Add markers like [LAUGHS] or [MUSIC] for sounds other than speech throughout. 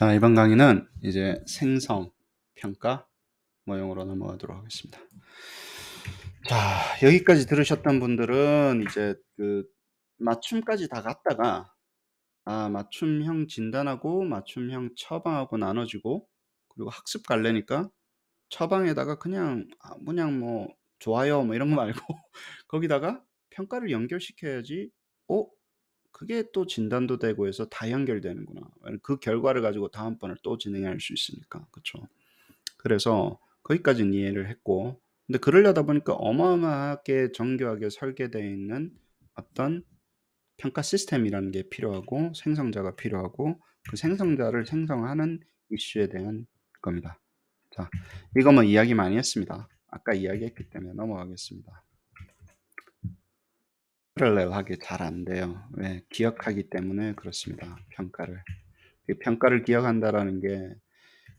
자, 이번 강의는 이제 생성, 평가, 뭐 영어로 넘어가도록 하겠습니다. 자, 여기까지 들으셨던 분들은 이제 그 맞춤까지 다 갔다가 아, 맞춤형 진단하고 맞춤형 처방하고 나눠지고 그리고 학습 갈래니까 처방에다가 그냥 그냥 뭐 좋아요 뭐 이런 거 말고 [LAUGHS] 거기다가 평가를 연결시켜야지 어? 그게 또 진단도 되고 해서 다 연결되는구나. 그 결과를 가지고 다음번을 또 진행할 수 있으니까. 그렇죠. 그래서 거기까지는 이해를 했고 근데 그러려다 보니까 어마어마하게 정교하게 설계되어 있는 어떤 평가 시스템이라는 게 필요하고 생성자가 필요하고 그 생성자를 생성하는 이슈에 대한 겁니다. 자, 이거 뭐 이야기 많이 했습니다. 아까 이야기했기 때문에 넘어가겠습니다. 패러렐하게 잘안 돼요. 왜? 예, 기억하기 때문에 그렇습니다. 평가를. 그 평가를 기억한다라는 게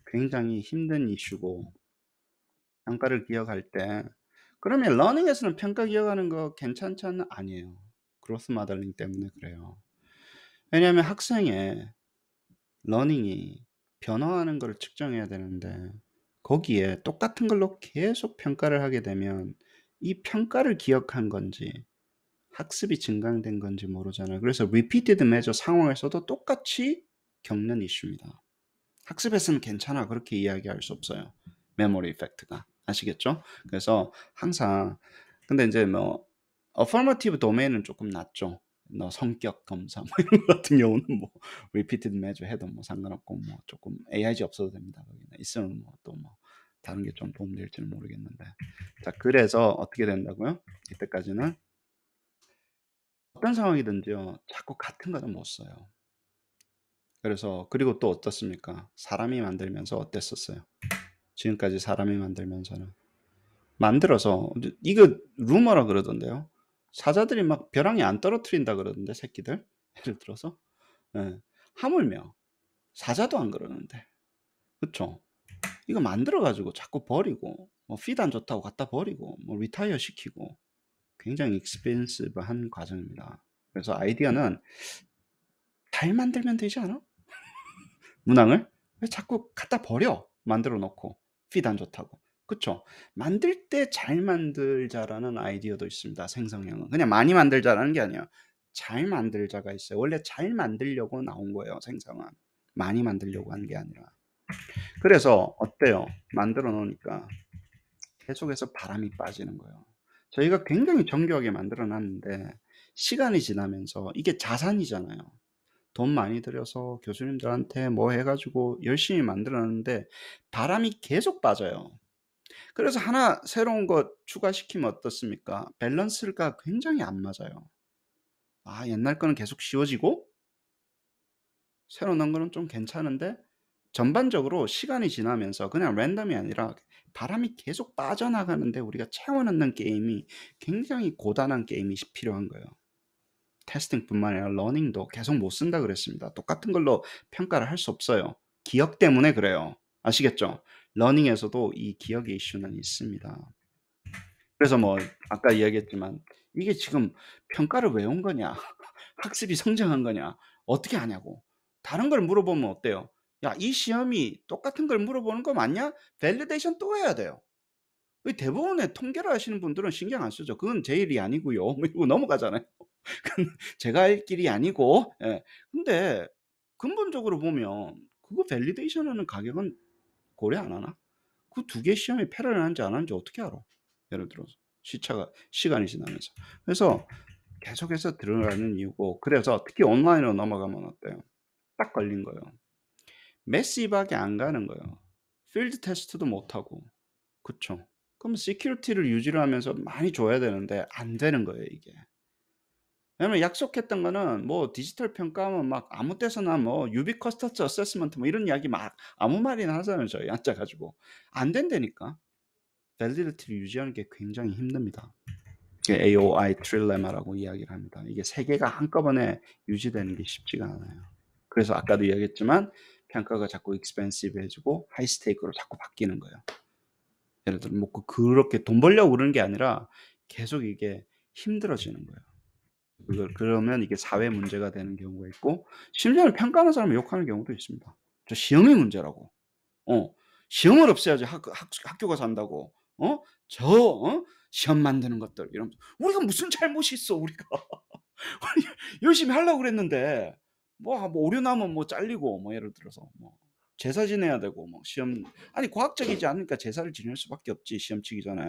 굉장히 힘든 이슈고 평가를 기억할 때 그러면 러닝에서는 평가 기억하는 거 괜찮지 않나? 아니에요. 그로스 마달링 때문에 그래요. 왜냐하면 학생의 러닝이 변화하는 걸 측정해야 되는데 거기에 똑같은 걸로 계속 평가를 하게 되면 이 평가를 기억한 건지 학습이 증강된 건지 모르잖아요. 그래서 r e p e a t e measure 상황에서도 똑같이 겪는 이슈입니다. 학습했으면 괜찮아 그렇게 이야기할 수 없어요. 메모리 이펙트가 아시겠죠? 그래서 항상 근데 이제 뭐 affirmative 도메인은 조금 낮죠. 너 뭐 성격 검사 뭐 이런 것 같은 경우는 뭐 r e p e a t e measure 해도 뭐 상관없고 뭐 조금 AIG 없어도 됩니다. 거기는 있으면 뭐또뭐 뭐 다른 게 좀 도움될지는 모르겠는데 자 그래서 어떻게 된다고요? 이때까지는 어떤 상황이든지요. 자꾸 같은 거는 못 써요. 그래서 그리고 또 어떻습니까? 사람이 만들면서 어땠었어요? 지금까지 사람이 만들면서는. 만들어서 이거 루머라 그러던데요. 사자들이 막벼랑이안 떨어뜨린다 그러던데 새끼들. [LAUGHS] 예를 들어서. 예. 하물며 사자도 안 그러는데. 그쵸? 이거 만들어 가지고 자꾸 버리고 뭐 피드 안 좋다고 갖다 버리고 뭐 리타이어 시키고 굉장히 익스펜시브한 과정입니다. 그래서 아이디어는 잘 만들면 되지 않아? [LAUGHS] 문항을 왜 자꾸 갖다 버려? 만들어 놓고 피드 안 좋다고. 그쵸 만들 때 잘 만들자라는 아이디어도 있습니다. 생성형은 그냥 많이 만들자라는 게 아니에요. 잘 만들자가 있어요. 원래 잘 만들려고 나온 거예요. 생성은 많이 만들려고 한 게 아니라. 그래서 어때요? 만들어 놓으니까 계속해서 바람이 빠지는 거예요. 저희가 굉장히 정교하게 만들어 놨는데 시간이 지나면서 이게 자산이잖아요. 돈 많이 들여서 교수님들한테 뭐 해가지고 열심히 만들었는데 바람이 계속 빠져요. 그래서 하나 새로운 것 추가시키면 어떻습니까? 밸런스가 굉장히 안 맞아요. 아, 옛날 거는 계속 쉬워지고 새로 넣은 거는 좀 괜찮은데 전반적으로 시간이 지나면서 그냥 랜덤이 아니라 바람이 계속 빠져나가는데 우리가 채워넣는 게임이 굉장히 고단한 게임이 필요한 거예요. 테스팅뿐만 아니라 러닝도 계속 못 쓴다 그랬습니다. 똑같은 걸로 평가를 할 수 없어요. 기억 때문에 그래요. 아시겠죠? 러닝에서도 이 기억의 이슈는 있습니다. 그래서 뭐 아까 이야기했지만 이게 지금 평가를 왜 온 거냐? [LAUGHS] 학습이 성장한 거냐? 어떻게 하냐고. 다른 걸 물어보면 어때요? 야, 이 시험이 똑같은 걸 물어보는 거 맞냐? 밸리데이션 또 해야 돼요. 대부분의 통계를 하시는 분들은 신경 안 쓰죠. 그건 제 일이 아니고요. [LAUGHS] 이러고 넘어가잖아요. [LAUGHS] 제가 할 길이 아니고. 예. 근데 근본적으로 보면 그거 밸리데이션 하는 가격은 고려 안 하나? 그 두 개시험이 패러를 하는지 안 하는지 어떻게 알아? 예를 들어서 시차가 시간이 지나면서. 그래서 계속해서 드러나는 이유고 그래서 특히 온라인으로 넘어가면 어때요? 딱 걸린 거예요. 메시밖에 안 가는 거예요. 필드 테스트도 못 하고. 그쵸? 그럼 시큐리티를 유지를 하면서 많이 줘야 되는데 안 되는 거예요, 이게. 왜냐면 약속했던 거는 뭐 디지털 평가하면 막 아무 때서나 뭐 유비 커스터츠 어세스먼트 뭐 이런 이야기 막 아무 말이나 하잖아요, 저희 앉아가지고. 안 된다니까. 밸리디티를 유지하는 게 굉장히 힘듭니다. AOI 트릴레마라고 이야기를 합니다. 이게 세 개가 한꺼번에 유지되는 게 쉽지가 않아요. 그래서 아까도 이야기했지만 평가가 자꾸 expensive해지고 high stake로 자꾸 바뀌는 거예요. 예를 들어 뭐 그, 그렇게 돈 벌려고 그러는 게 아니라 계속 이게 힘들어지는 거예요. 그걸 그러면 이게 사회 문제가 되는 경우가 있고 심지어는 평가하는 사람을 욕하는 경우도 있습니다. 저 시험이 문제라고. 어 시험을 없애야지 학, 학, 학교가 산다고. 어저 어? 시험 만드는 것들 이런 우리가 무슨 잘못이 있어 우리가 [LAUGHS] 열심히 하려고 그랬는데 뭐, 뭐 오류 나면 뭐 잘리고 뭐 예를 들어서 뭐 제사 지내야 되고 뭐 시험 아니 과학적이지 않으니까 제사를 지낼 수밖에 없지 시험 치기 전에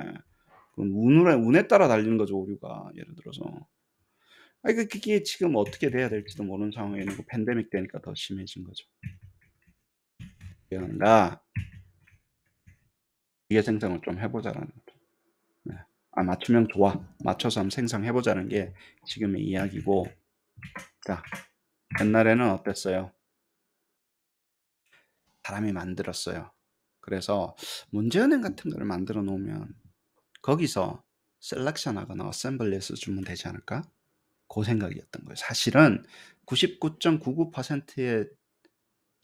그럼 운에 운에 따라 달리는 거죠 오류가 예를 들어서 아니 그게 지금 어떻게 돼야 될지도 모르는 상황에 있는 거 그 팬데믹 되니까 더 심해진 거죠. 그런가 이게 생성을 좀 해보자라는 거죠. 네. 아 맞춤형 좋아 맞춰서 한번 생성해보자는 게 지금의 이야기고 자 옛날에는 어땠어요? 사람이 만들었어요. 그래서 문제은행 같은 거를 만들어 놓으면 거기서 셀렉션 하거나 어셈블리에서 주면 되지 않을까? 그 생각이었던 거예요. 사실은 99.99%의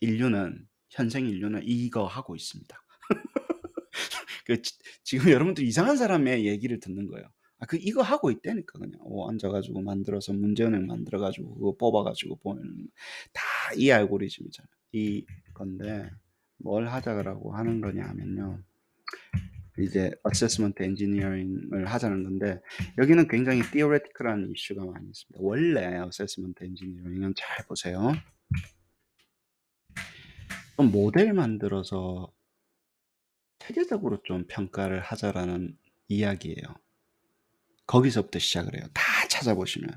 인류는 현생 인류는 이거 하고 있습니다. [LAUGHS] 그, 지금 여러분들 이상한 사람의 얘기를 듣는 거예요. 아, 그 이거 하고 있다니까 그냥 오, 어, 앉아가지고 만들어서 문제은행 만들어가지고 그거 뽑아가지고 보내는 다 이 알고리즘이잖아 이 건데 뭘 하자라고 하는 거냐 하면요 이제 어세스먼트 엔지니어링을 하자는 건데 여기는 굉장히 t h 레티 r e t 한 이슈가 많이 있습니다 원래 어세스먼트 엔지니어링은 잘 보세요 좀 모델 만들어서 체계적으로 좀 평가를 하자라는 이야기예요 거기서부터 시작을 해요. 다 찾아보시면.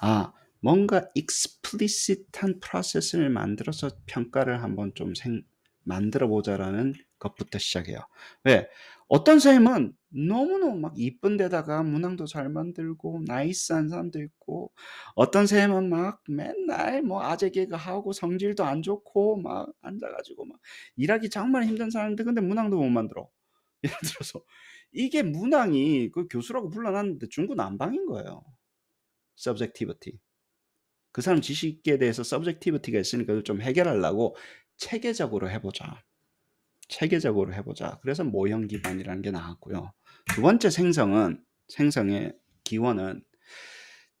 아, 뭔가 익스플리시트한 프로세스를 만들어서 평가를 한번 좀 생, 만들어 보자라는 것부터 시작해요. 왜? 어떤 선생님은 너무너무 막 이쁜 데다가 문항도 잘 만들고 나이스한 사람도 있고 어떤 선생님은 막 맨날 뭐 아재 개그 하고 성질도 안 좋고 막 앉아가지고 막 일하기 정말 힘든 사람인데 근데 문항도 못 만들어. 예를 들어서 이게 문항이 그 교수라고 불러놨는데 중구 난방인 거예요. subjectivity. 그 사람 지식에 대해서 subjectivity가 있으니까 좀 해결하려고 체계적으로 해보자. 체계적으로 해보자. 그래서 모형 기반이라는 게 나왔고요. 두 번째 생성은 생성의 기원은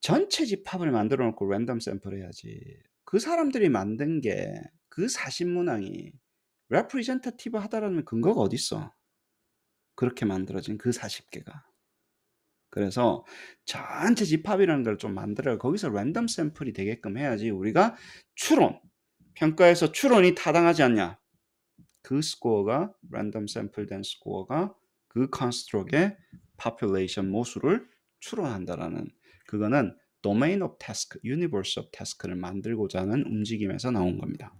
전체 집합을 만들어 놓고 랜덤 샘플 해야지. 그 사람들이 만든 게 그 사신 문항이 representative 하다라는 근거가 어딨어 그렇게 만들어진 그 40개가. 그래서 전체 집합이라는 걸 좀 만들어요. 거기서 랜덤 샘플이 되게끔 해야지 우리가 추론, 평가에서 추론이 타당하지 않냐. 그 스코어가, 랜덤 샘플된 스코어가 그 컨스트럭의 population 모수를 추론한다라는 그거는 domain of task, universe of task를 만들고자 하는 움직임에서 나온 겁니다.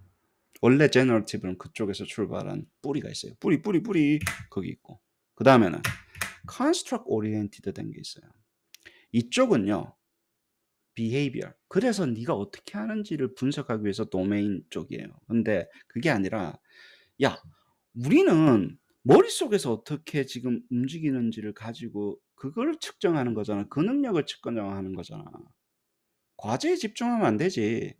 원래 g e e n r a t i v e 는 그쪽에서 출발한 뿌리가 있어요. 뿌리, 뿌리, 뿌리 거기 있고. 그 다음에는 construct oriented 된게 있어요. 이쪽은요. behavior. 그래서 네가 어떻게 하는지를 분석하기 위해서 도메인 쪽이에요. 근데 그게 아니라 야, 우리는 머릿속에서 어떻게 지금 움직이는지를 가지고 그걸 측정하는 거잖아. 그 능력을 측정하는 거잖아. 과제에 집중하면 안 되지.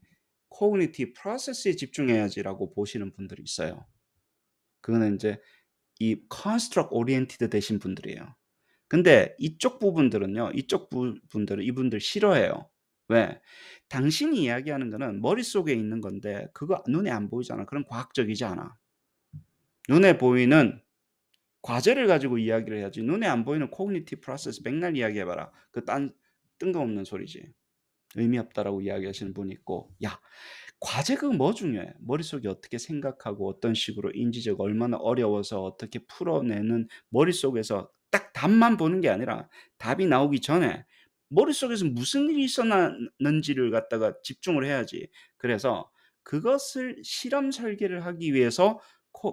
코그니티 프로세스에 집중해야지라고 보시는 분들이 있어요. 그거는 이제 이 construct oriented 되신 분들이에요. 근데 이쪽 부분들은요. 이쪽 부분들은 이분들 싫어해요. 왜? 당신이 이야기하는 거는 머릿속에 있는 건데 그거 눈에 안 보이잖아. 그럼 과학적이지 않아. 눈에 보이는 과제를 가지고 이야기를 해야지. 눈에 안 보이는 cognitive process 맥날 이야기해 봐라. 그 딴 뜬금없는 소리지. 의미 없다라고 이야기하시는 분이 있고 야 과제가 뭐 중요해? 머릿속에 어떻게 생각하고 어떤 식으로 인지적 얼마나 어려워서 어떻게 풀어내는 머릿속에서 딱 답만 보는 게 아니라 답이 나오기 전에 머릿속에서 무슨 일이 있었는지를 갖다가 집중을 해야지. 그래서 그것을 실험 설계를 하기 위해서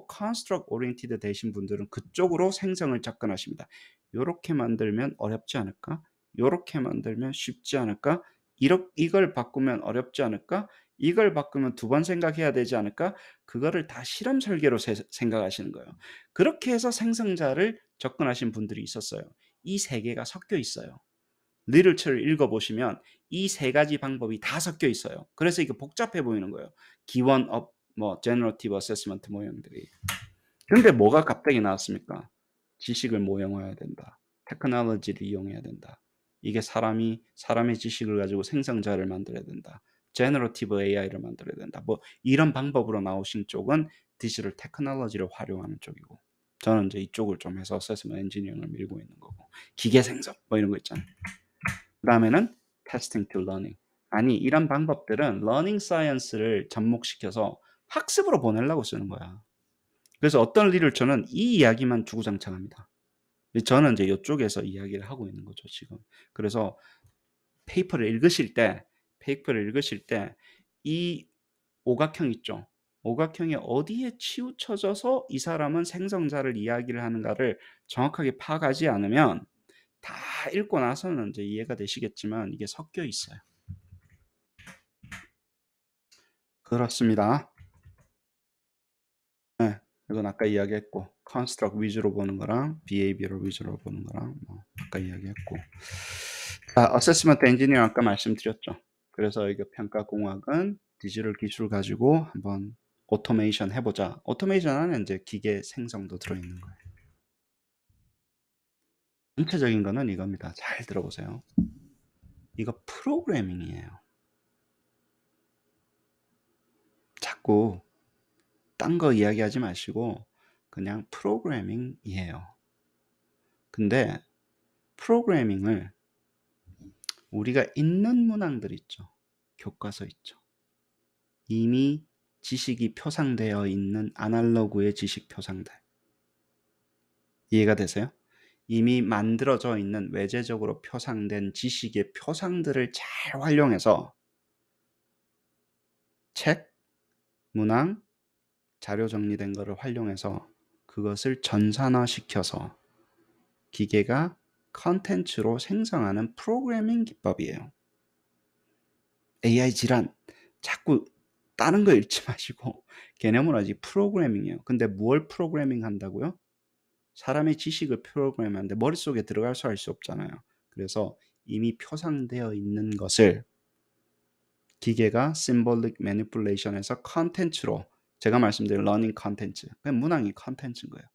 컨스트럭 오리엔티드 되신 분들은 그쪽으로 생성을 접근하십니다. 이렇게 만들면 어렵지 않을까? 이렇게 만들면 쉽지 않을까? 이걸 바꾸면 어렵지 않을까? 이걸 바꾸면 두 번 생각해야 되지 않을까? 그거를 다 실험 설계로 세, 생각하시는 거예요. 그렇게 해서 생성자를 접근하신 분들이 있었어요. 이 세 개가 섞여 있어요. 리를츠를 읽어보시면 이 세 가지 방법이 다 섞여 있어요. 그래서 이게 복잡해 보이는 거예요. 기원 업, 뭐, 제너러티브 어세스먼트 모형들이. 근데 뭐가 갑자기 나왔습니까? 지식을 모형화해야 된다. 테크놀로지를 이용해야 된다. 이게 사람이 사람의 지식을 가지고 생성자를 만들어야 된다. 제너러티브 AI를 만들어야 된다. 뭐 이런 방법으로 나오신 쪽은 디지털 테크놀로지를 활용하는 쪽이고 저는 이제 이쪽을 좀 해서 세스먼 엔지니어링을 밀고 있는 거고 기계 생성 뭐 이런 거 있잖아요. 그다음에는 테스팅 투 러닝. 아니 이런 방법들은 러닝 사이언스를 접목시켜서 학습으로 보내려고 쓰는 거야. 그래서 어떤 리를저는이 이야기만 주구장창합니다. 저는 이제 이쪽에서 이야기를 하고 있는 거죠 지금. 그래서 페이퍼를 읽으실 때 페이퍼를 읽으실 때 이 오각형 있죠. 오각형이 어디에 치우쳐져서 이 사람은 생성자를 이야기를 하는가를 정확하게 파악하지 않으면 다 읽고 나서는 이제 이해가 되시겠지만 이게 섞여 있어요. 그렇습니다. 네, 이건 아까 이야기했고 construct 위주로 보는 거랑 behavior 위주로 보는 거랑 뭐 아까 이야기했고 자, assessment engineer 아까 말씀드렸죠. 그래서 이거 평가 공학은 디지털 기술 가지고 한번 오토메이션 해보자. 오토메이션 안에 이제 기계 생성도 들어있는 거예요. 전체적인 거는 이겁니다. 잘 들어보세요. 이거 프로그래밍이에요. 자꾸 딴 거 이야기하지 마시고 그냥 프로그래밍이에요. 근데 프로그래밍을 우리가 있는 문항들 있죠. 교과서 있죠. 이미 지식이 표상되어 있는 아날로그의 지식 표상들. 이해가 되세요? 이미 만들어져 있는 외제적으로 표상된 지식의 표상들을 잘 활용해서 책, 문항, 자료 정리된 것을 활용해서 그것을 전산화시켜서 기계가 컨텐츠로 생성하는 프로그래밍 기법이에요. AI 질환 자꾸 다른 거 읽지 [LAUGHS] 마시고 개념은 아직 프로그래밍이에요. 근데 뭘 프로그래밍 한다고요? 사람의 지식을 프로그래밍하는데 머릿속에 들어가서 할수 없잖아요. 그래서 이미 표상되어 있는 것을 기계가 심볼릭 매니플레이션에서 컨텐츠로 제가 말씀드린 러닝 컨텐츠, 그냥 문항이 컨텐츠인 거예요.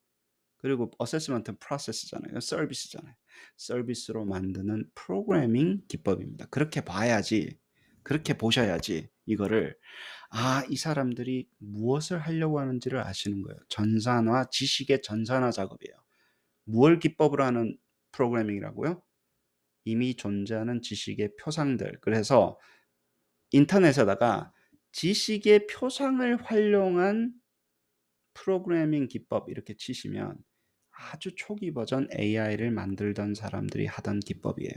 그리고 어세스먼트는 프로세스잖아요. 서비스잖아요. 서비스로 만드는 프로그래밍 기법입니다. 그렇게 봐야지, 그렇게 보셔야지 이거를 아, 이 사람들이 무엇을 하려고 하는지를 아시는 거예요. 전산화, 지식의 전산화 작업이에요. 무얼 기법으로 하는 프로그래밍이라고요? 이미 존재하는 지식의 표상들. 그래서 인터넷에다가 지식의 표상을 활용한 프로그래밍 기법 이렇게 치시면 아주 초기 버전 AI를 만들던 사람들이 하던 기법이에요.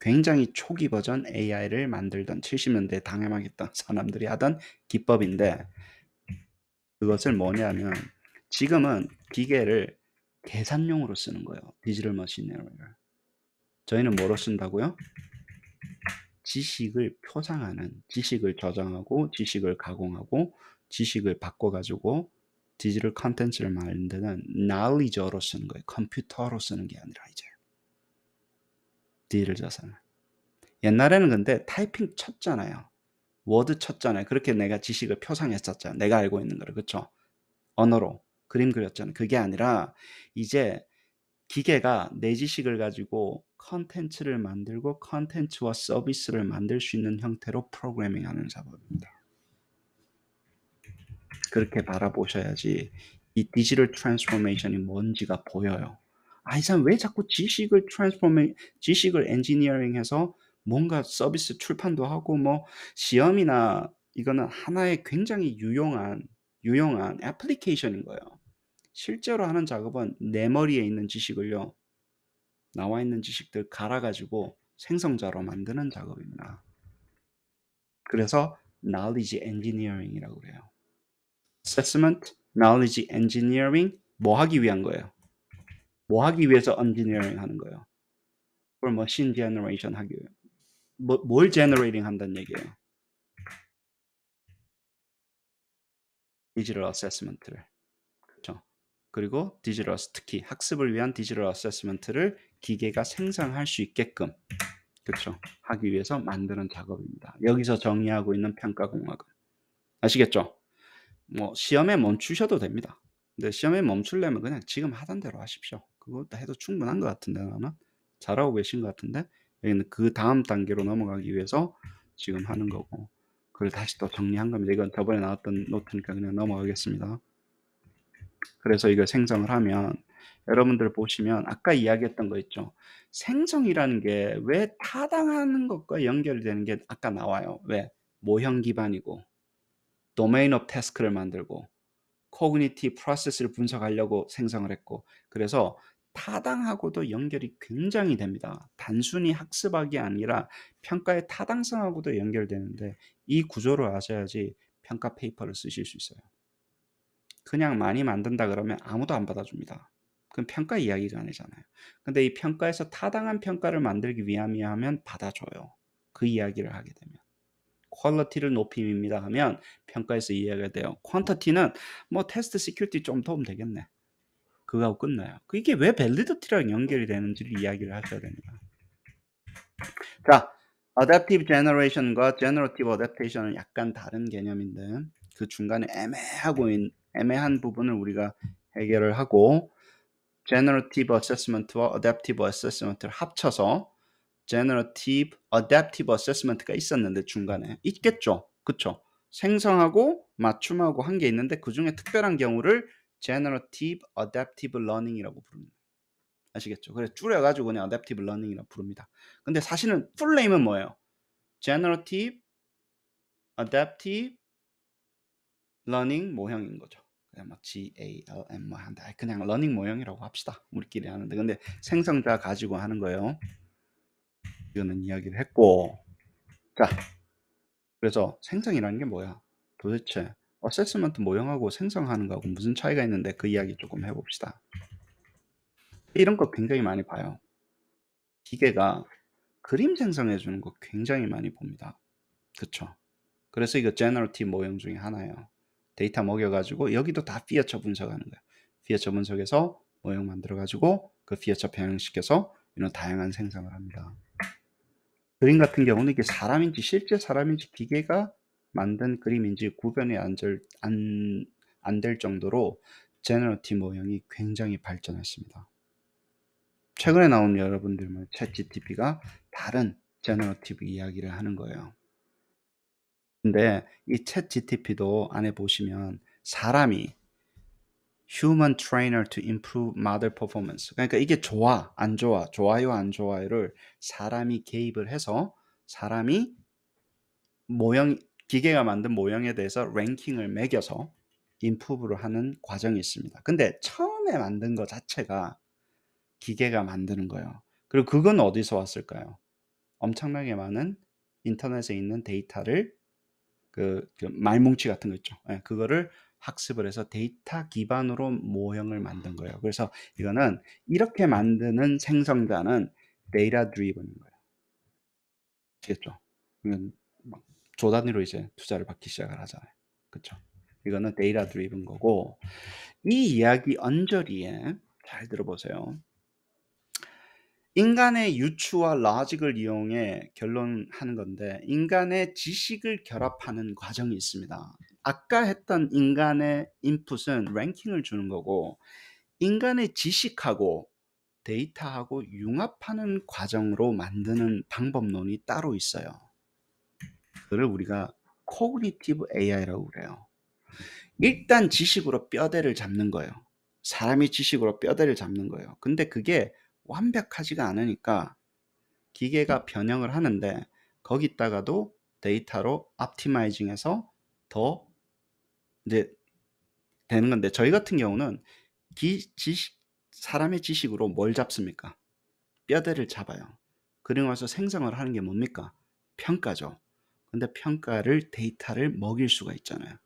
굉장히 초기 버전 AI를 만들던 70년대 당해망했던 [LAUGHS] 사람들이 하던 기법인데 그것을 뭐냐면 지금은 기계를 계산용으로 쓰는 거예요. 디지털 머신러리를. 저희는 뭐로 쓴다고요? 지식을 표상하는, 지식을 저장하고, 지식을 가공하고, 지식을 바꿔가지고 디지털 컨텐츠를 말하는 데는 o 리저로 쓰는 거예요. 컴퓨터로 쓰는 게 아니라 이제 디지털 자산을. 옛날에는 근데 타이핑 쳤잖아요. 워드 쳤잖아요. 그렇게 내가 지식을 표상했었잖아요. 내가 알고 있는 거를 그쵸 언어로 그림 그렸잖아요. 그게 아니라 이제 기계가 내 지식을 가지고 컨텐츠를 만들고 컨텐츠와 서비스를 만들 수 있는 형태로 프로그래밍하는 작업입니다. 그렇게 바라보셔야지 이 디지털 트랜스포메이션이 뭔지가 보여요. 아, 이 사람 왜 자꾸 지식을 트랜스포메 지식을 엔지니어링해서 뭔가 서비스 출판도 하고 뭐 시험이나 이거는 하나의 굉장히 유용한 유용한 애플리케이션인 거예요. 실제로 하는 작업은 내 머리에 있는 지식을요. 나와 있는 지식들 갈아 가지고 생성자로 만드는 작업입니다. 그래서 knowledge engineering이라고 그래요. assessment, knowledge engineering 뭐 하기 위한 거예요? 뭐 하기 위해서 engineering 하는 거예요? 그걸 뭐 machine generation 하기 위해 뭐, 뭘 generating 한다는 얘기예요? 디지털 어세스먼트를 그렇죠? 그리고 디지털 특히 학습을 위한 디지털 어세스먼트를 기계가 생산할수 있게끔 그렇죠? 하기 위해서 만드는 작업입니다. 여기서 정의하고 있는 평가 공학은 아시겠죠? 뭐 시험에 멈추셔도 됩니다. 근데 시험에 멈출려면 그냥 지금 하던 대로 하십시오. 그것도 해도 충분한 것 같은데 아마 잘하고 계신 것 같은데 여기는 그 다음 단계로 넘어가기 위해서 지금 하는 거고 그걸 다시 또 정리한 겁니다. 이건 저번에 나왔던 노트니까 그냥 넘어가겠습니다. 그래서 이걸 생성을 하면 여러분들 보시면 아까 이야기했던 거 있죠. 생성이라는 게 왜 타당하는 것과 연결되는 게 아까 나와요. 왜? 모형 기반이고 d o m a i 도메인 업 태스크를 만들고 c o g n i i t v 코그니티 프로세 s 를 분석하려고 생성을 했고 그래서 타당하고도 연결이 굉장히 됩니다. 단순히 학습하기 아니라 평가의 타당성하고도 연결되는데 이 구조를 아셔야지 평가 페이퍼를 쓰실 수 있어요. 그냥 많이 만든다 그러면 아무도 안 받아줍니다. 그건 평가 이야기가 아니잖아요. 근데 이 평가에서 타당한 평가를 만들기 위함이 하면 받아줘요. 그 이야기를 하게 되면. 퀄러티를 높임입니다 하면 평가에서 이해가 돼요. 퀀터티는 뭐 테스트 시큐리티 좀 도움 되겠네. 그거하고 끝나요. 그 이게 왜밸리드티랑 연결이 되는지를 이야기를 하셔야 됩니다. 자, adaptive generation과 generative adaptation은 약간 다른 개념인데 그 중간에 애매하고 있, 애매한 부분을 우리가 해결을 하고 generative assessment와 adaptive assessment를 합쳐서 generative, adaptive assessment가 있었는데 중간에 있겠죠. 그쵸? 생성하고 맞춤하고 한 게 있는데 그 중에 특별한 경우를 generative adaptive learning이라고 부릅니다. 아시겠죠? 그래서 줄여가지고 그냥 adaptive learning이라고 부릅니다. 근데 사실은 풀네임은 뭐예요? generative adaptive learning 모형인 거죠. 그냥 뭐 GALM 뭐 한다. 그냥 러닝 모형이라고 합시다. 우리끼리 하는데 근데 생성자 가지고 하는 거예요. 이거는 이야기를 했고 자 네. 그러니까 그래서 생성이라는 게 뭐야 도대체 어세스먼트 모형하고 생성하는 거하고 무슨 차이가 있는데 그 이야기 조금 해봅시다 이런 거 굉장히 많이 봐요 기계가 그림 생성해 주는 거 굉장히 많이 봅니다 그쵸 그래서 이거 제너럴티 모형 중에 하나예요 데이터 먹여가지고 여기도 다 피어처 분석하는 거예요 피어처 분석에서 모형 만들어가지고 그 피어처 변형시켜서 이런 다양한 생성을 합니다 그림 같은 경우는 이게 사람인지 실제 사람인지 기계가 만든 그림인지 구별이 안될 안될 정도로 제너티 모형이 굉장히 발전했습니다. 최근에 나온 여러분들 뭐 챗GTP가 다른 제너티브 이야기를 하는 거예요. 근데 이 챗GTP도 안에 보시면 사람이 human trainer to improve m o t h e r performance. 그러니까 이게 좋아, 안 좋아, 좋아요, 안 좋아요를 사람이 개입을 해서 사람이 모형, 기계가 만든 모형에 대해서 랭킹을 매겨서 인프브를 하는 과정이 있습니다. 근데 처음에 만든 것 자체가 기계가 만드는 거예요. 그리고 그건 어디서 왔을까요? 엄청나게 많은 인터넷에 있는 데이터를 그, 그 말뭉치 같은 거 있죠. 네, 그거를 학습을 해서 데이터 기반으로 모형을 만든 거예요. 음. 그래서 이거는 이렇게 만드는 생성자는 데이터 드리븐인 거예요. 아겠죠 그러면 막조 단위로 이제 투자를 받기 시작을 하잖아요. 그렇죠? 이거는 데이터 드리븐 거고 이 이야기 언저리에 잘 들어보세요. 인간의 유추와 라직을 이용해 결론하는 건데 인간의 지식을 결합하는 과정이 있습니다. 아까 했던 인간의 인풋은 랭킹을 주는 거고 인간의 지식하고 데이터하고 융합하는 과정으로 만드는 방법론이 따로 있어요. 그걸 우리가 코그니티브 AI라고 그래요. 일단 지식으로 뼈대를 잡는 거예요. 사람이 지식으로 뼈대를 잡는 거예요. 근데 그게 완벽하지가 않으니까 기계가 변형을 하는데 거기다가도 데이터로 옵티마이징해서 더 이제 되는 건데 저희 같은 경우는 기, 지식 사람의 지식으로 뭘 잡습니까? 뼈대를 잡아요. 그리고 와서 생성을 하는 게 뭡니까? 평가죠. 근데 평가를 데이터를 먹일 수가 있잖아요.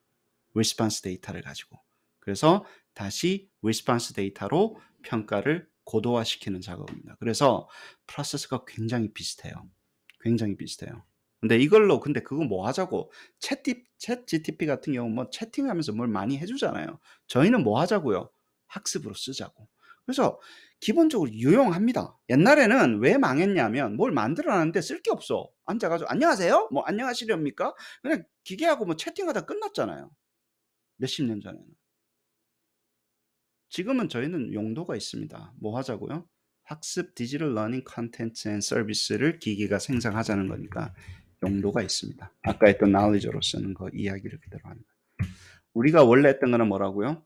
리스판스 데이터를 가지고. 그래서 다시 리스판스 데이터로 평가를 고도화시키는 작업입니다. 그래서 프로세스가 굉장히 비슷해요. 굉장히 비슷해요. 근데 이걸로 근데 그거 뭐 하자고 채티 챗 GTP 같은 경우 뭐 채팅하면서 뭘 많이 해주잖아요. 저희는 뭐 하자고요? 학습으로 쓰자고. 그래서 기본적으로 유용합니다. 옛날에는 왜 망했냐면 뭘 만들어놨는데 쓸 게 없어. 앉아가지고 안녕하세요? 뭐 안녕하시렵니까? 그냥 기계하고 뭐 채팅하다 끝났잖아요. 몇십 년 전에는. 지금은 저희는 용도가 있습니다. 뭐 하자고요? 학습 디지털 러닝 컨텐츠 앤 서비스를 기기가 생성하자는 거니까 용도가 있습니다. 아까 했던 knowledge로 쓰는 거 이야기를 그대로 하는 거예요. 우리가 원래 했던 거는 뭐라고요?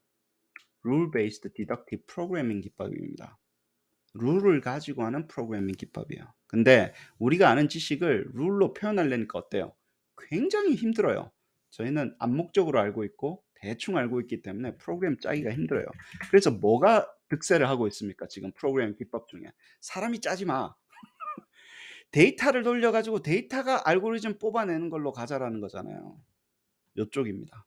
Rule-based deductive programming 기법입니다. 룰을 가지고 하는 프로그래밍 기법이에요. 근데 우리가 아는 지식을 룰로 표현하려니까 어때요? 굉장히 힘들어요. 저희는 암묵적으로 알고 있고 대충 알고 있기 때문에 프로그램 짜기가 힘들어요. 그래서 뭐가 득세를 하고 있습니까? 지금 프로그래밍 기법 중에 사람이 짜지 마. 데이터를 돌려가지고 데이터가 알고리즘 뽑아내는 걸로 가자라는 거잖아요. 이쪽입니다.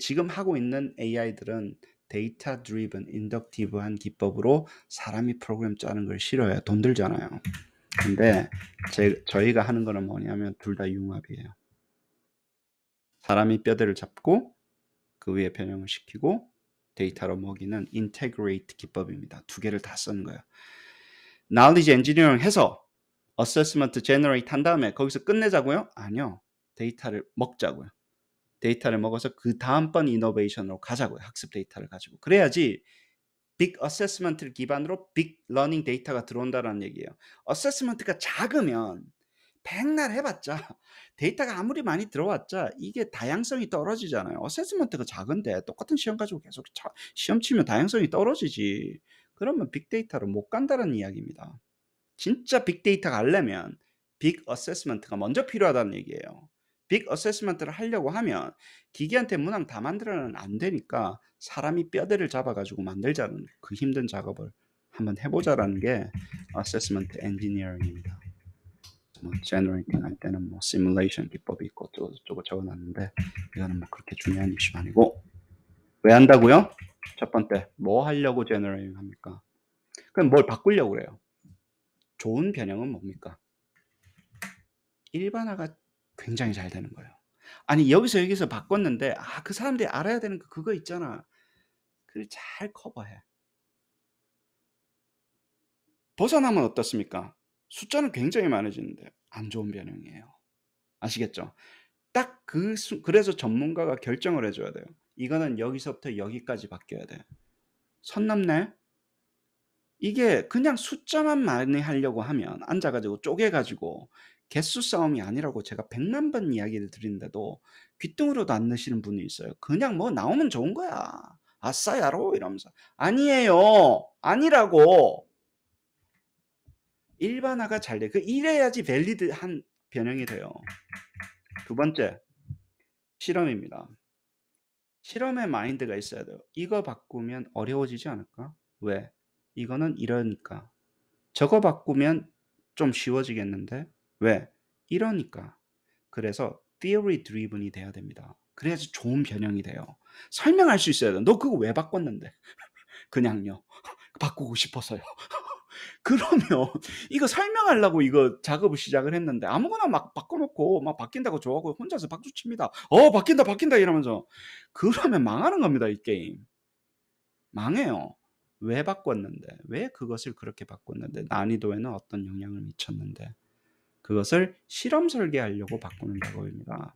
지금 하고 있는 AI들은 데이터 드리븐 인덕티브한 기법으로 사람이 프로그램 짜는 걸 싫어해요. 돈 들잖아요. 근데 제, 저희가 하는 거는 뭐냐면 둘 다 융합이에요. 사람이 뼈대를 잡고 그 위에 변형을 시키고 데이터로 먹이는 인테그레이트 기법입니다. 두 개를 다 쓰는 거예요. 나 n o w 엔지니어 e 해서 어세스먼트 제너레이 t 한 다음에 거기서 끝내자고요? 아니요. 데이터를 먹자고요. 데이터를 먹어서 그 다음번 이노베이션으로 가자고요. 학습 데이터를 가지고. 그래야지 빅 어세스먼트를 기반으로 빅 러닝 데이터가 들어온다라는 얘기예요. 어세스먼트가 작으면 백날 해봤자 [LAUGHS] 데이터가 아무리 많이 들어왔자 이게 다양성이 떨어지잖아요. 어세스먼트가 작은데 똑같은 시험 가지고 계속 시험 치면 다양성이 떨어지지. 그러면 빅데이터로 못 간다는 이야기입니다. 진짜 빅데이터 가려면 빅 어세스먼트가 먼저 필요하다는 얘기예요. 빅 어세스먼트를 하려고 하면 기계한테 문항 다 만들어는 안 되니까 사람이 뼈대를 잡아가지고 만들자는 그 힘든 작업을 한번 해보자라는 게 어세스먼트 엔지니어링입니다. 뭐 제너레이팅 할 때는 뭐 시뮬레이션 기법이 있고 저거 적어놨는데 이거는 뭐 그렇게 중요한 이슈 아니고 왜 한다고요? 첫 번째 뭐 하려고 제너레이팅 합니까? 그럼 뭘 바꾸려고 그래요. 좋은 변형은 뭡니까? 일반화가 굉장히 잘 되는 거예요. 아니 여기서 여기서 바꿨는데 아그 사람들이 알아야 되는 거 그, 그거 있잖아. 그걸 잘 커버해. 벗어나면 어떻습니까? 숫자는 굉장히 많아지는데 안 좋은 변형이에요. 아시겠죠? 딱 그 그래서 전문가가 결정을 해줘야 돼요. 이거는 여기서부터 여기까지 바뀌어야 돼. 선 넘네. 이게 그냥 숫자만 많이 하려고 하면 앉아가지고 쪼개가지고 개수 싸움이 아니라고 제가 백만 번 이야기를 드리는데도 귀등으로도 안 넣으시는 분이 있어요. 그냥 뭐 나오면 좋은 거야. 아싸야로 이러면서 아니에요. 아니라고. 일반화가 잘 돼. 그 이래야지 밸리드한 변형이 돼요. 두 번째 실험입니다. 실험의 마인드가 있어야 돼요. 이거 바꾸면 어려워지지 않을까? 왜? 이거는 이러니까. 저거 바꾸면 좀 쉬워지겠는데? 왜? 이러니까. 그래서 theory driven이 돼야 됩니다. 그래야지 좋은 변형이 돼요. 설명할 수 있어야 돼. 너 그거 왜 바꿨는데? [LAUGHS] 그냥요. [LAUGHS] 바꾸고 싶어서요. [LAUGHS] 그러면 이거 설명하려고 이거 작업을 시작을 했는데 아무거나 막 바꿔놓고 막 바뀐다고 좋아하고 혼자서 박수칩니다. 어 바뀐다 바뀐다 이러면서 그러면 망하는 겁니다 이 게임. 망해요. 왜 바꿨는데? 왜 그것을 그렇게 바꿨는데? 난이도에는 어떤 영향을 미쳤는데? 그것을 실험 설계하려고 바꾸는 다고입니다